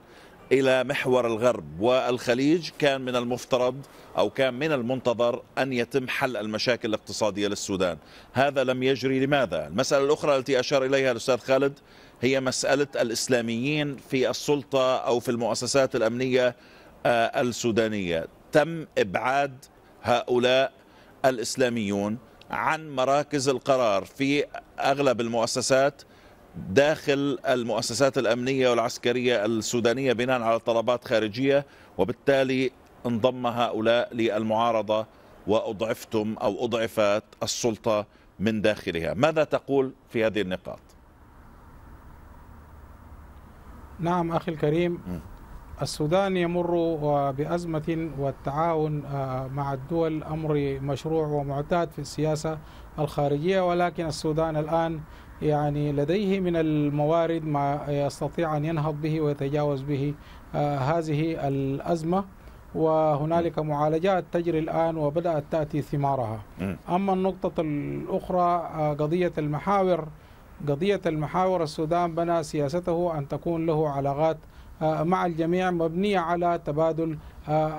إلى محور الغرب والخليج كان من المفترض أو كان من المنتظر أن يتم حل المشاكل الاقتصادية للسودان هذا لم يجري لماذا؟ المسألة الأخرى التي أشار إليها الأستاذ خالد هي مسألة الإسلاميين في السلطة أو في المؤسسات الأمنية آه، السودانية تم إبعاد هؤلاء الإسلاميون عن مراكز القرار في أغلب المؤسسات داخل المؤسسات الأمنية والعسكرية السودانية بناء على طلبات خارجية وبالتالي انضم هؤلاء للمعارضة وأضعفتم أو أضعفت السلطة من داخلها ماذا تقول في هذه النقاط؟ نعم أخي الكريم السودان يمر بأزمة والتعاون آه، مع الدول أمر مشروع ومعتاد في السياسة الخارجية ولكن السودان الآن يعني لديه من الموارد ما يستطيع أن ينهض به ويتجاوز به آه، هذه الأزمة وهنالك معالجات تجري الآن وبدأت تأتي ثمارها أما النقطة الأخرى آه، قضية المحاور قضية المحاور السودان بنى سياسته أن تكون له علاقات آه، مع الجميع مبنية على تبادل آه،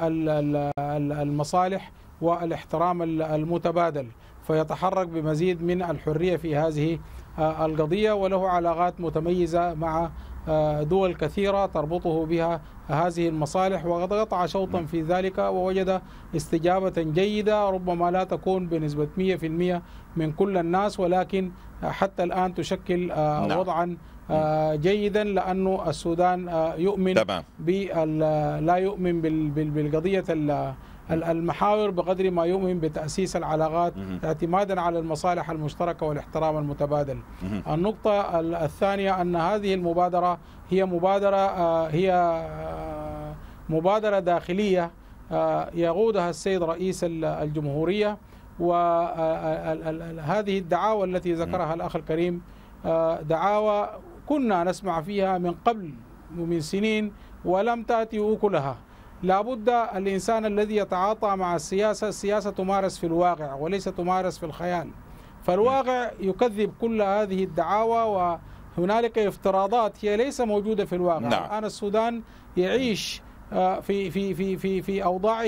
المصالح والاحترام المتبادل فيتحرك بمزيد من الحرية في هذه آه، القضية وله علاقات متميزة مع دول كثيرة تربطه بها هذه المصالح وقد قطع شوطا في ذلك ووجد استجابة جيدة ربما لا تكون بنسبة 100% من كل الناس ولكن حتى الآن تشكل آه، نعم. وضعا آه، جيدا لأنه السودان آه، يؤمن تمام. لا يؤمن بالقضية المحاور بقدر ما يؤمن بتأسيس العلاقات اعتمادا على المصالح المشتركة والاحترام المتبادل النقطة الثانية أن هذه المبادرة هي مبادرة هي مبادرة داخلية يقودها السيد رئيس الجمهورية وهذه آه، آه، الدعاوى التي ذكرها نعم. الأخ الكريم آه، دعاوى كنا نسمع فيها من قبل ومن سنين ولم تأتي أكلها لابد الإنسان الذي يتعاطى مع السياسة السياسة تمارس في الواقع وليس تمارس في الخيال فالواقع يكذب كل هذه الدعاوى وهنالك افتراضات هي ليس موجودة في الواقع نعم. الآن السودان يعيش آه، في في في في في اوضاعه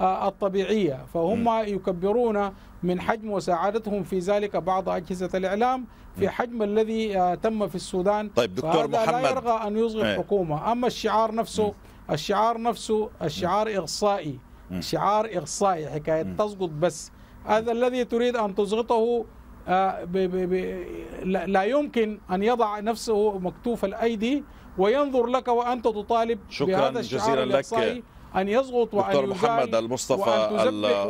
آه، الطبيعيه فهم يكبرون من حجم وساعدتهم في ذلك بعض اجهزه الاعلام في حجم الذي آه، تم في السودان طيب دكتور محمد لا يرغى ان يصغي الحكومه إيه. اما الشعار نفسه الشعار نفسه الشعار اغصائي شعار اغصائي حكايه تسقط بس هذا الذي تريد ان تسقطه لا يمكن ان يضع نفسه مكتوف الايدي وينظر لك وأنت تطالب شكرا بهذا جزيلا لك أن يضغط وأن محمد المصطفى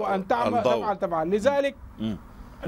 وأن تعمل تفعل تفعل لذلك م. يعني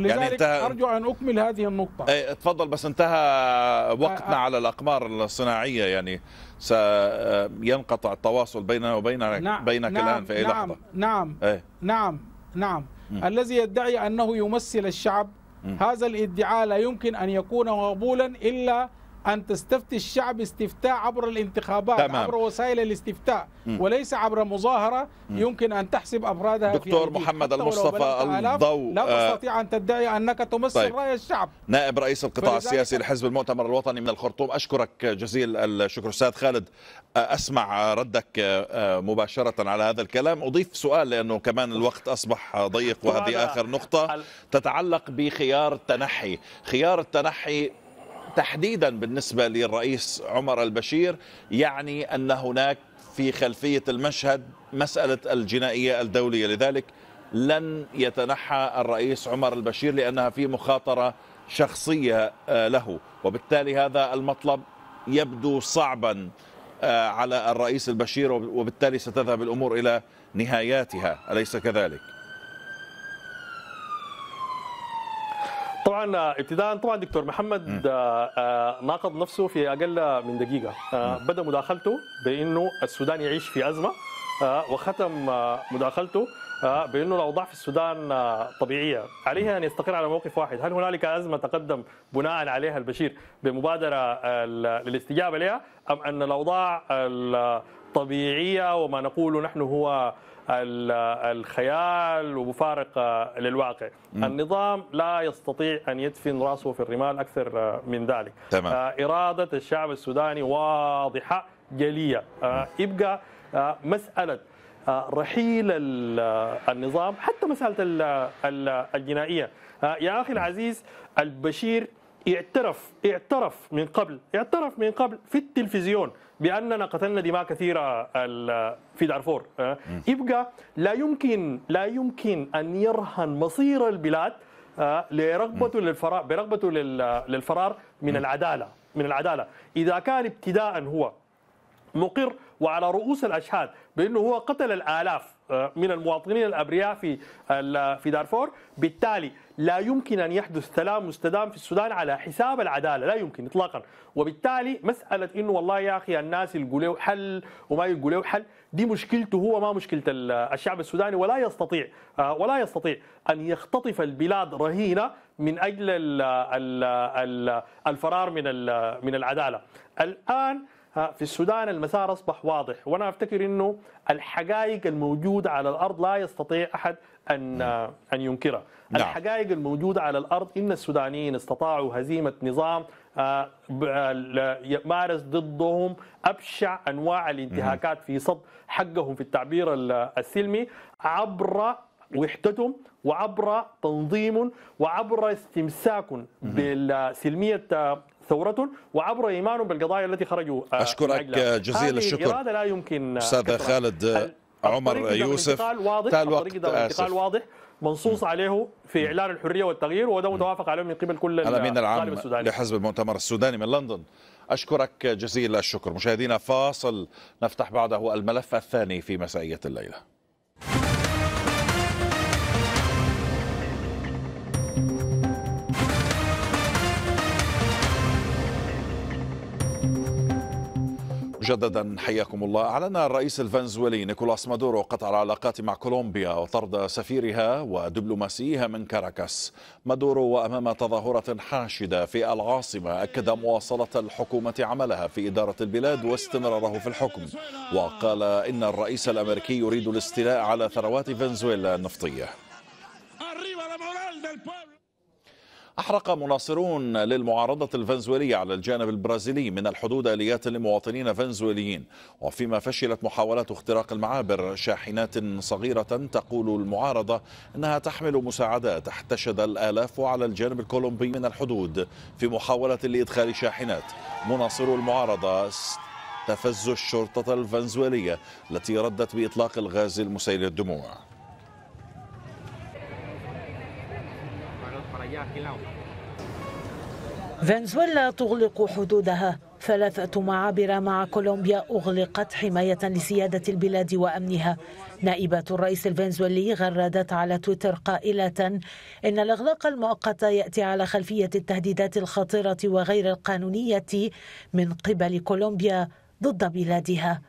لذلك يعني انتهى ارجو ان اكمل هذه النقطه اي تفضل بس انتهى وقتنا على الاقمار الصناعيه يعني سينقطع آه، التواصل بيننا وبينك نعم, نعم، بينك نعم الان في اي نعم لحظه نعم ايه نعم نعم م. الذي يدعي انه يمثل الشعب م. هذا الادعاء لا يمكن ان يكون مقبولا الا أن تستفتي الشعب استفتاء عبر الانتخابات تمام. عبر وسائل الاستفتاء م. وليس عبر مظاهرة م. يمكن أن تحسب أفرادها دكتور في محمد المصطفى الضوء لا تستطيع آه، أن تدعي أنك تمثل طيب. رأي الشعب نائب رئيس القطاع السياسي لحزب المؤتمر الوطني من الخرطوم أشكرك جزيل الشكر أستاذ خالد آه، أسمع ردك آه، مباشرة على هذا الكلام أضيف سؤال لأنه كمان الوقت أصبح ضيق وهذه آخر نقطة تتعلق بخيار التنحي خيار التنحي تحديدا بالنسبة للرئيس عمر البشير يعني أن هناك في خلفية المشهد مسألة الجنائية الدولية لذلك لن يتنحى الرئيس عمر البشير لأنها في مخاطرة شخصية آه، له وبالتالي هذا المطلب يبدو صعبا آه، على الرئيس البشير وبالتالي ستذهب الأمور إلى نهاياتها أليس كذلك؟ طبعا ابتداء طبعا دكتور محمد آه، آه، ناقض نفسه في اقل من دقيقه آه، بدا مداخلته بانه السودان يعيش في ازمه وختم مداخلته بانه الاوضاع في السودان طبيعيه، عليه ان يستقر على موقف واحد، هل هنالك ازمه تقدم بناء عليها البشير بمبادره للاستجابه لها ام ان الاوضاع الطبيعيه وما نقوله نحن هو الخيال ومفارقه للواقع م. النظام لا يستطيع ان يدفن راسه في الرمال اكثر آه، من ذلك تمام. آه، اراده الشعب السوداني واضحه جليه آه، يبقى مساله رحيل النظام حتى مساله الجنائيه يا اخي العزيز البشير اعترف اعترف من قبل اعترف من قبل في التلفزيون باننا قتلنا دماء كثيره في دارفور يبقى لا يمكن لا يمكن ان يرهن مصير البلاد لرغبته للفرار برغبته للفرار من العداله من العداله اذا كان ابتداء هو مقر وعلى رؤوس الاشهاد بانه هو قتل الالاف آه، من المواطنين الابرياء في في دارفور بالتالي لا يمكن ان يحدث سلام مستدام في السودان على حساب العداله لا يمكن اطلاقا وبالتالي مساله انه والله يا اخي الناس يلقوا حل وما يلقوا حل دي مشكلته هو ما مشكله الشعب السوداني ولا يستطيع آه، ولا يستطيع ان يختطف البلاد رهينه من اجل الفرار من من العداله الان في السودان المسار اصبح واضح وانا افتكر انه الحقائق الموجوده على الارض لا يستطيع احد ان ان ينكرها نعم. الحقائق الموجوده على الارض ان السودانيين استطاعوا هزيمه نظام آه، آه، يمارس ضدهم ابشع انواع الانتهاكات في صد حقهم في التعبير السلمي عبر وحدتهم وعبر تنظيم وعبر استمساك بسلميه آه، ثورة وعبر إيمان بالقضايا التي خرجوا آه، أشكرك جزيل الشكر هذه لا يمكن أستاذ خالد عمر يوسف واضح تال وقت الانتقال واضح منصوص عليه في إعلان الحرية والتغيير وهذا متوافق عليه من قبل كل الأمين العام السوداني. لحزب المؤتمر السوداني من لندن أشكرك جزيل الشكر مشاهدينا فاصل نفتح بعده الملف الثاني في مسائية الليلة مجددا حياكم الله أعلن الرئيس الفنزويلي نيكولاس مادورو قطع العلاقات مع كولومبيا وطرد سفيرها ودبلوماسيها من كاراكاس مادورو وأمام تظاهرة حاشدة في العاصمة أكد مواصلة الحكومة عملها في إدارة البلاد واستمراره في الحكم وقال إن الرئيس الأمريكي يريد الاستيلاء على ثروات فنزويلا النفطية أحرق مناصرون للمعارضة الفنزويلية على الجانب البرازيلي من الحدود آليات لمواطنين فنزويليين وفيما فشلت محاولات اختراق المعابر شاحنات صغيرة تقول المعارضة أنها تحمل مساعدات احتشد الآلاف على الجانب الكولومبي من الحدود في محاولة لإدخال شاحنات مناصرو المعارضة استفزوا الشرطة الفنزويلية التي ردت بإطلاق الغاز المسيل الدموع فنزويلا تغلق حدودها ثلاثة معابر مع كولومبيا أغلقت حماية لسيادة البلاد وأمنها نائبة الرئيس الفنزويلي غردت على تويتر قائلة إن الإغلاق المؤقت يأتي على خلفية التهديدات الخطيرة وغير القانونية من قبل كولومبيا ضد بلادها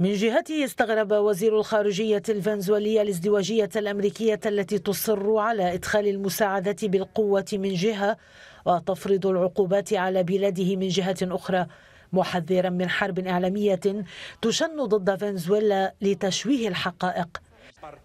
من جهته استغرب وزير الخارجية الفنزويلية الازدواجية الأمريكية التي تصر على إدخال المساعدة بالقوة من جهة وتفرض العقوبات على بلاده من جهة أخرى محذرا من حرب إعلامية تشن ضد فنزويلا لتشويه الحقائق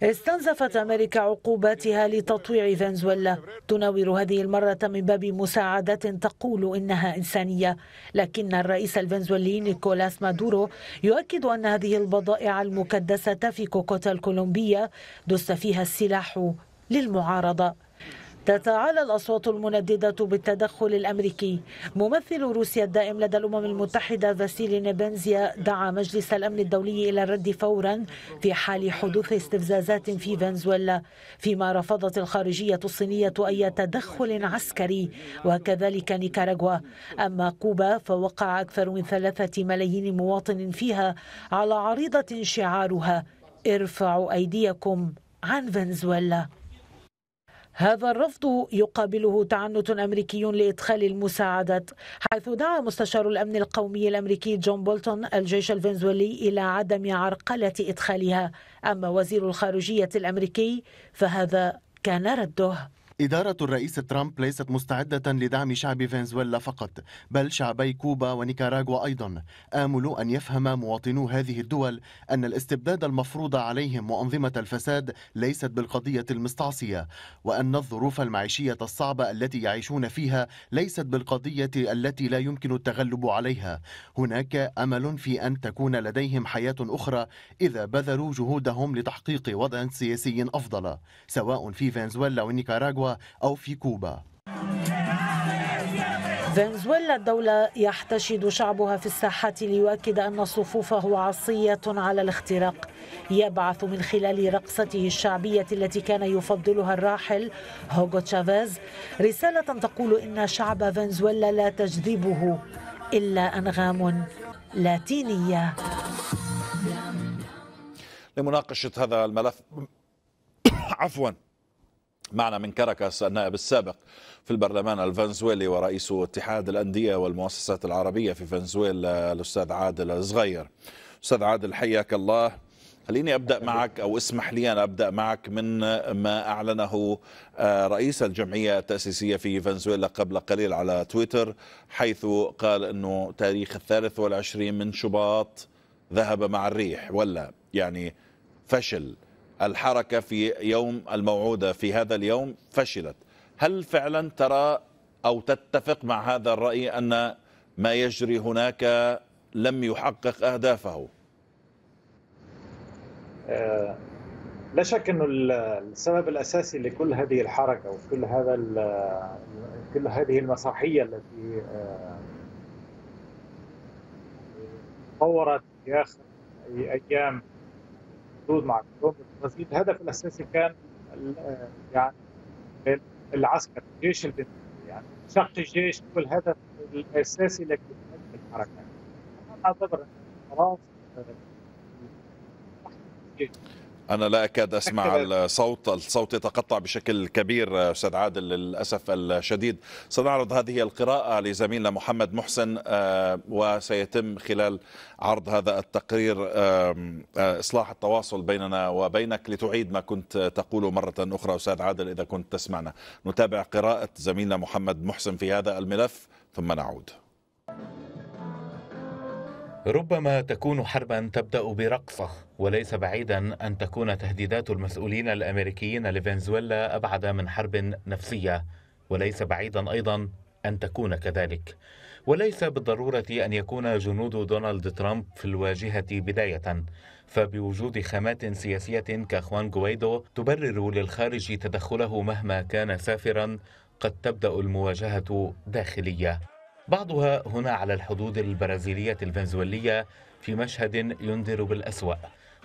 استنزفت أمريكا عقوباتها لتطويع فنزويلا تناور هذه المرة من باب مساعدات تقول إنها إنسانية لكن الرئيس الفنزويلي نيكولاس مادورو يؤكد أن هذه البضائع المكدسة في كوكوتا الكولومبية دس فيها السلاح للمعارضة تتعالى الأصوات المنددة بالتدخل الأمريكي ممثل روسيا الدائم لدى الأمم المتحدة فاسيلي نيبنزيا دعا مجلس الأمن الدولي إلى الرد فورا في حال حدوث استفزازات في فنزويلا فيما رفضت الخارجية الصينية أي تدخل عسكري وكذلك نيكاراغوا أما كوبا فوقع أكثر من ثلاثة ملايين مواطن فيها على عريضة شعارها ارفعوا أيديكم عن فنزويلا هذا الرفض يقابله تعنت أمريكي لإدخال المساعدة حيث دعا مستشار الأمن القومي الأمريكي جون بولتون الجيش الفنزويلي إلى عدم عرقلة إدخالها أما وزير الخارجية الأمريكي فهذا كان رده إدارة الرئيس ترامب ليست مستعدة لدعم شعب فنزويلا فقط بل شعبي كوبا ونيكاراغوا أيضا آمل أن يفهم مواطنو هذه الدول أن الاستبداد المفروض عليهم وأنظمة الفساد ليست بالقضية المستعصية وأن الظروف المعيشية الصعبة التي يعيشون فيها ليست بالقضية التي لا يمكن التغلب عليها هناك أمل في أن تكون لديهم حياة أخرى إذا بذلوا جهودهم لتحقيق وضع سياسي أفضل سواء في فنزويلا ونيكاراغوا أو في كوبا فنزويلا الدولة يحتشد شعبها في الساحات ليؤكد أن صفوفه عصية على الاختراق يبعث من خلال رقصته الشعبية التي كان يفضلها الراحل هوغو تشافيز رسالة تقول إن شعب فنزويلا لا تجذبه إلا أنغام لاتينية لمناقشة هذا الملف عفواً معنا من كاراكاس النائب السابق في البرلمان الفنزويلي ورئيس اتحاد الأندية والمؤسسات العربية في فنزويلا آه، الأستاذ عادل صغير أستاذ عادل حياك الله خليني أبدأ معك أو اسمح لي أن أبدأ معك من ما أعلنه آه، رئيس الجمعية التأسيسية في فنزويلا قبل قليل على تويتر حيث قال أنه تاريخ الثالث والعشرين من شباط ذهب مع الريح ولا يعني فشل الحركة في يوم الموعودة في هذا اليوم فشلت هل فعلا ترى أو تتفق مع هذا الرأي أن ما يجري هناك لم يحقق أهدافه آه، لا شك أنه السبب الأساسي لكل هذه الحركة وكل هذا كل هذه المسرحية التي آه، طورت في آخر أيام الحدود مع البرازيل الهدف الاساسي كان يعني العسكر الجيش البنزيني يعني شق الجيش هو الهدف الاساسي لكل الحركه انا اعتبر ان فرنسا آه، أنا لا أكاد أسمع الصوت الصوت يتقطع بشكل كبير أستاذ عادل للأسف الشديد سنعرض هذه القراءة لزميلنا محمد محسن آه، وسيتم خلال عرض هذا التقرير آه، إصلاح التواصل بيننا وبينك لتعيد ما كنت تقوله مرة أخرى أستاذ عادل إذا كنت تسمعنا نتابع قراءة زميلنا محمد محسن في هذا الملف ثم نعود ربما تكون حربا تبدا برقصه وليس بعيدا ان تكون تهديدات المسؤولين الامريكيين لفنزويلا ابعد من حرب نفسيه وليس بعيدا ايضا ان تكون كذلك وليس بالضروره ان يكون جنود دونالد ترامب في الواجهه بدايه فبوجود خامات سياسيه كخوان جويدو تبرر للخارج تدخله مهما كان سافرا قد تبدا المواجهه داخليه بعضها هنا على الحدود البرازيلية الفنزويلية في مشهد ينذر بالأسوأ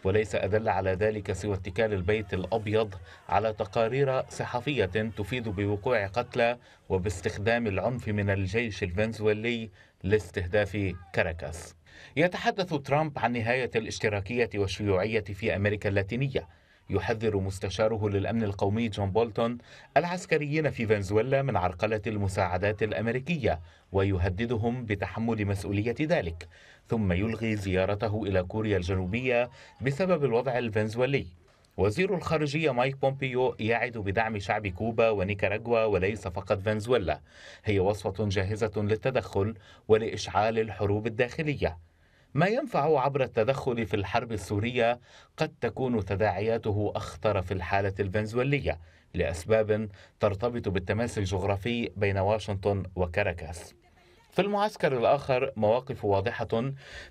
وليس أدل على ذلك سوى اتكال البيت الأبيض على تقارير صحفية تفيد بوقوع قتلى وباستخدام العنف من الجيش الفنزويلي لاستهداف كاراكاس يتحدث ترامب عن نهاية الاشتراكية والشيوعية في أمريكا اللاتينية يحذر مستشاره للأمن القومي جون بولتون العسكريين في فنزويلا من عرقلة المساعدات الأمريكية ويهددهم بتحمل مسؤولية ذلك ثم يلغي زيارته إلى كوريا الجنوبية بسبب الوضع الفنزويلي وزير الخارجية مايك بومبيو يعد بدعم شعب كوبا ونيكاراغوا وليس فقط فنزويلا هي وصفة جاهزة للتدخل ولإشعال الحروب الداخلية ما ينفع عبر التدخل في الحرب السورية قد تكون تداعياته أخطر في الحالة الفنزويلية لأسباب ترتبط بالتماس الجغرافي بين واشنطن وكاراكاس في المعسكر الآخر مواقف واضحة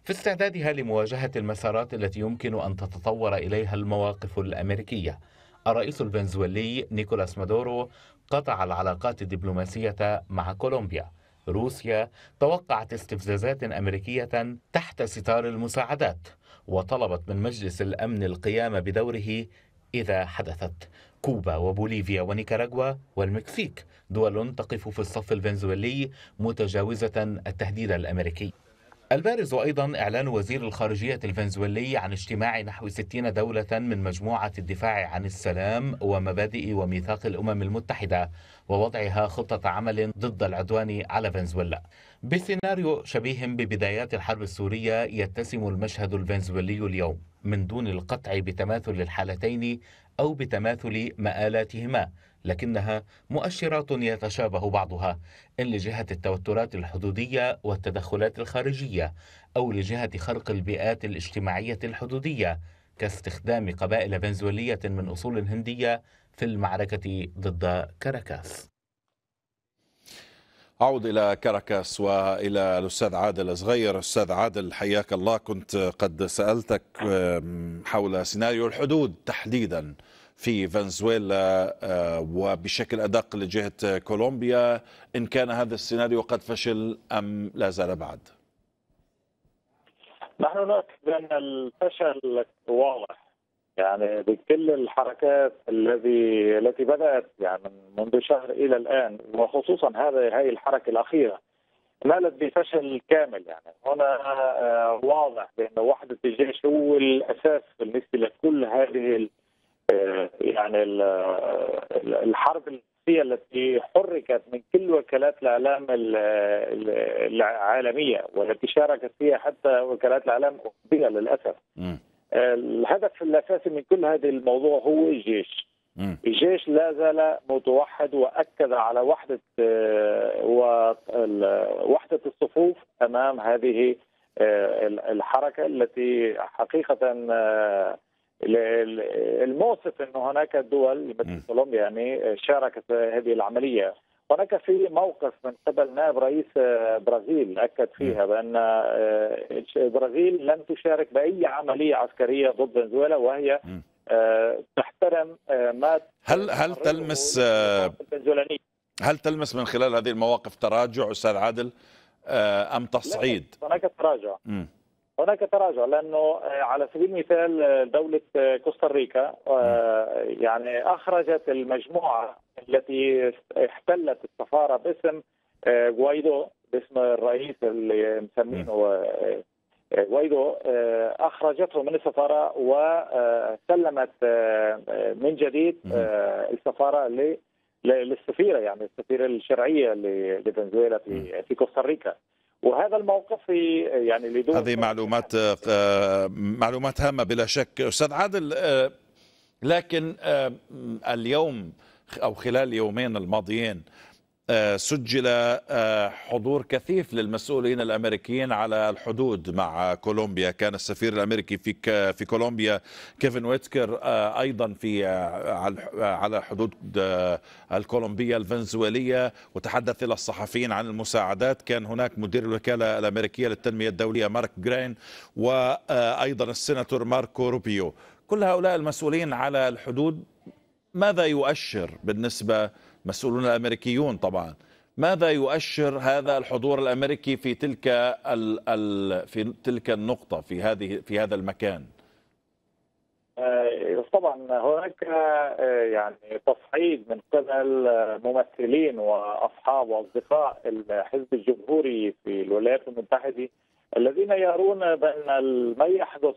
في استعدادها لمواجهة المسارات التي يمكن أن تتطور إليها المواقف الأمريكية الرئيس الفنزويلي نيكولاس مادورو قطع العلاقات الدبلوماسية مع كولومبيا روسيا توقعت استفزازات أمريكية تحت ستار المساعدات وطلبت من مجلس الأمن القيام بدوره إذا حدثت كوبا وبوليفيا ونيكاراغوا والمكسيك دول تقف في الصف الفنزويلي متجاوزة التهديد الأمريكي البارز أيضا إعلان وزير الخارجية الفنزويلي عن اجتماع نحو 60 دولة من مجموعة الدفاع عن السلام ومبادئ وميثاق الأمم المتحدة ووضعها خطة عمل ضد العدوان على فنزويلا بسيناريو شبيه ببدايات الحرب السورية يتسم المشهد الفنزويلي اليوم من دون القطع بتماثل الحالتين أو بتماثل مآلاتهما لكنها مؤشرات يتشابه بعضها إن لجهة التوترات الحدودية والتدخلات الخارجية أو لجهة خرق البيئات الاجتماعية الحدودية كاستخدام قبائل فنزويلية من أصول هندية في المعركة ضد كاراكاس أعود إلى كاراكاس وإلى الأستاذ عادل صغير أستاذ عادل حياك الله كنت قد سألتك حول سيناريو الحدود تحديدا في فنزويلا آه، وبشكل أدق لجهة كولومبيا إن كان هذا السيناريو قد فشل أم لا زال بعد نحن نؤكد أن الفشل واضح يعني بكل الحركات الذي التي بدات يعني منذ شهر الى الان وخصوصا هذه هذه الحركه الاخيره نالت بفشل كامل يعني هنا آه، واضح بان وحده الجيش هو الاساس بالنسبه لكل هذه آه، يعني آه، الحرب النفسيه التي حركت من كل وكالات الاعلام العالميه والتي شاركت فيها حتى وكالات الاعلام الاوروبيه للاسف الهدف الاساسي من كل هذه الموضوع هو الجيش الجيش لا زال متوحد واكد على وحده آه، وحده الصفوف امام هذه آه، الحركه التي حقيقه آه، الموصف انه هناك دول مثل كولومبيا يعني شاركت هذه العمليه هناك في موقف من قبل نائب رئيس آه، برازيل اكد فيها بان آه، برازيل لن تشارك باي عمليه عسكريه ضد فنزويلا وهي آه، تحترم ما هل هل تلمس هل تلمس من خلال هذه المواقف تراجع استاذ عادل ام تصعيد؟ هناك تراجع هناك تراجع لانه آه، على سبيل المثال آه، دوله آه، كوستاريكا يعني اخرجت المجموعه التي احتلت السفاره باسم غوايدو باسم الرئيس اللي مسمينه غوايدو اخرجته من السفاره وسلمت من جديد السفاره للسفيره يعني السفيره الشرعيه لفنزويلا في كوستاريكا وهذا الموقف يعني لدول هذه معلومات آه، آه، معلومات هامه بلا شك استاذ عادل آه، لكن اليوم او خلال يومين الماضيين آه، سجل آه، حضور كثيف للمسؤولين الامريكيين على الحدود مع كولومبيا، كان السفير الامريكي في في كولومبيا كيفن ويتكر آه، ايضا في على حدود الكولومبيه الفنزويليه وتحدث الى الصحفيين عن المساعدات، كان هناك مدير الوكاله الامريكيه للتنميه الدوليه مارك جرين وايضا السيناتور ماركو روبيو، كل هؤلاء المسؤولين على الحدود ماذا يؤشر بالنسبه مسؤولون الامريكيون طبعا ماذا يؤشر هذا الحضور الامريكي في تلك ال ال في تلك النقطه في هذه في هذا المكان آه، طبعا هناك آه، يعني تصعيد من قبل آه، ممثلين واصحاب واصدقاء الحزب الجمهوري في الولايات المتحده الذين يرون بان ما يحدث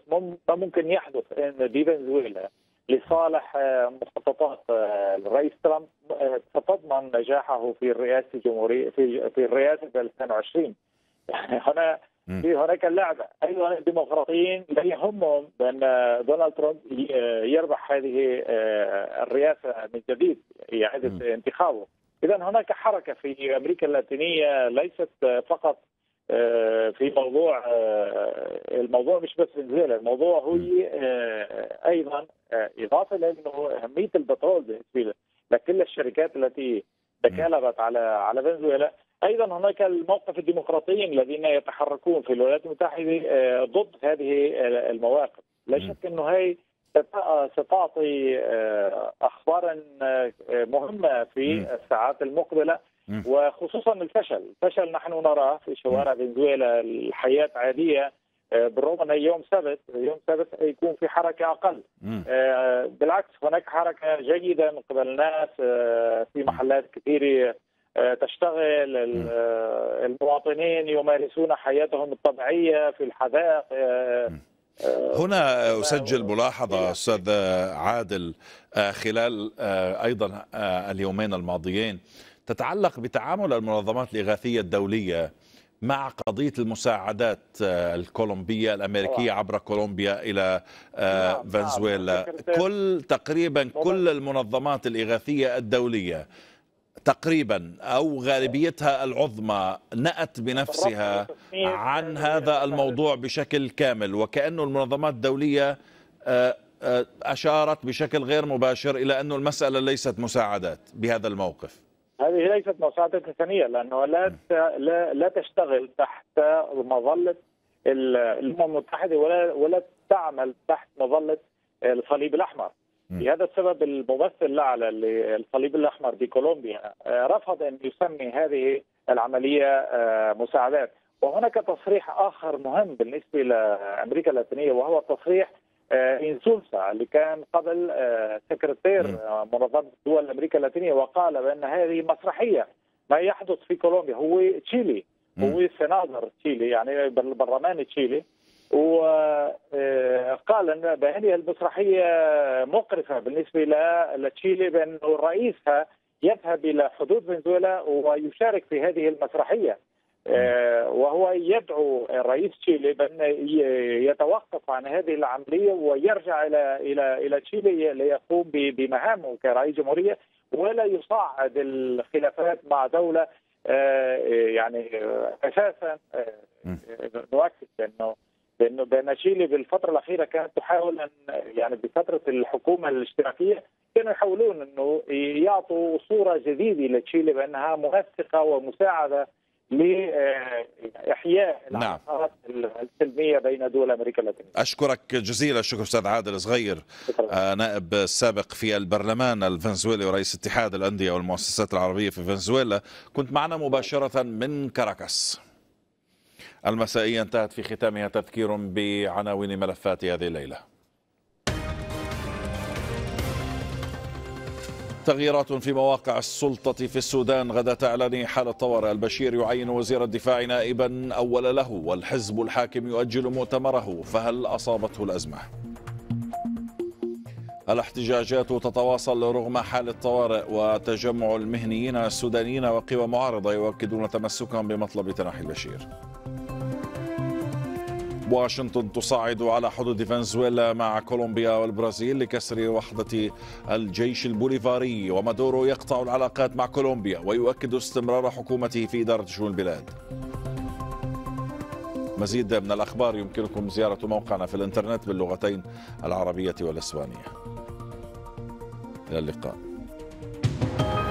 ما ممكن يحدث في فنزويلا لصالح آه، مخططات آه، الرئيس ترامب ستضمن آه، نجاحه في الرئاسه الجمهوريه في في الرئاسه 2020 يعني هنا في هناك اللعبه ايضا الديمقراطيين لا يهمهم بان دونالد ترامب يربح هذه الرئاسه من جديد اعاده انتخابه اذا هناك حركه في امريكا اللاتينيه ليست فقط آه، في موضوع آه، الموضوع مش بس فنزويلا الموضوع هو آه، ايضا اضافه لانه اهميه البترول بالنسبه لكل الشركات التي تكالبت على على فنزويلا ايضا هناك الموقف الديمقراطيين الذين يتحركون في الولايات المتحده ضد هذه المواقف لا شك انه هي ستعطي اخبارا مهمه في الساعات المقبله وخصوصا الفشل الفشل نحن نراه في شوارع فنزويلا الحياة عادية آه، بالرغم ان يوم سبت يوم سبت يكون في حركه اقل آه، بالعكس هناك حركه جيده من قبل الناس آه، في محلات كثيره تشتغل المواطنين يمارسون حياتهم الطبيعيه في الحدائق هنا اسجل ملاحظه استاذ عادل خلال ايضا اليومين الماضيين تتعلق بتعامل المنظمات الإغاثية الدولية مع قضية المساعدات آه، الكولومبية الأمريكية عبر كولومبيا إلى آه، نعم، نعم. فنزويلا كل تقريبا كل المنظمات الإغاثية الدولية تقريبا أو غالبيتها العظمى نأت بنفسها عن هذا الموضوع بشكل كامل وكأنه المنظمات الدولية آه، أشارت بشكل غير مباشر إلى أن المسألة ليست مساعدات بهذا الموقف هذه ليست مصادر تقنيه لانه لا لا, لا تشتغل تحت مظله الامم المتحده ولا ولا تعمل تحت مظله الصليب الاحمر. لهذا السبب الممثل الاعلى للصليب الاحمر بكولومبيا آه، رفض ان يسمي هذه العمليه آه، مساعدات، وهناك تصريح اخر مهم بالنسبه لامريكا اللاتينيه وهو التصريح آه، انسولسا اللي كان قبل آه، سكرتير آه، منظمه دول امريكا اللاتينيه وقال بان هذه مسرحيه ما يحدث في كولومبيا هو تشيلي هو سنادر تشيلي يعني البرلمان تشيلي وقال ان هذه المسرحيه مقرفه بالنسبه لتشيلي بانه رئيسها يذهب الى حدود فنزويلا ويشارك في هذه المسرحيه آه، وهو يدعو الرئيس تشيلي بان يتوقف عن هذه العمليه ويرجع الى الى الى تشيلي ليقوم بمهامه كرئيس جمهوريه ولا يصعد الخلافات مع دوله آه، يعني اساسا نؤكد انه بانه بان تشيلي بالفتره الاخيره كانت تحاول ان يعني بفتره الحكومه الاشتراكيه كانوا يحاولون انه يعطوا صوره جديده لتشيلي بانها موثقه ومساعده لاحياء نعم. العلاقات نعم. السلميه بين دول امريكا اللاتينيه. اشكرك جزيل الشكر استاذ عادل صغير آه، نائب سابق في البرلمان الفنزويلي ورئيس اتحاد الانديه والمؤسسات العربيه في فنزويلا، كنت معنا مباشره من كاراكاس. المسائيه انتهت في ختامها تذكير بعناوين ملفات هذه الليله. تغييرات في مواقع السلطة في السودان غدا أعلن حالة طوارئ البشير يعين وزير الدفاع نائبا أول له والحزب الحاكم يؤجل مؤتمره فهل أصابته الأزمة؟ الاحتجاجات تتواصل رغم حال الطوارئ وتجمع المهنيين السودانيين وقوى معارضة يؤكدون تمسكهم بمطلب تنحي البشير واشنطن تصعد على حدود فنزويلا مع كولومبيا والبرازيل لكسر وحدة الجيش البوليفاري ومادورو يقطع العلاقات مع كولومبيا ويؤكد استمرار حكومته في إدارة شؤون البلاد مزيد من الأخبار يمكنكم زيارة موقعنا في الإنترنت باللغتين العربية والإسبانية إلى اللقاء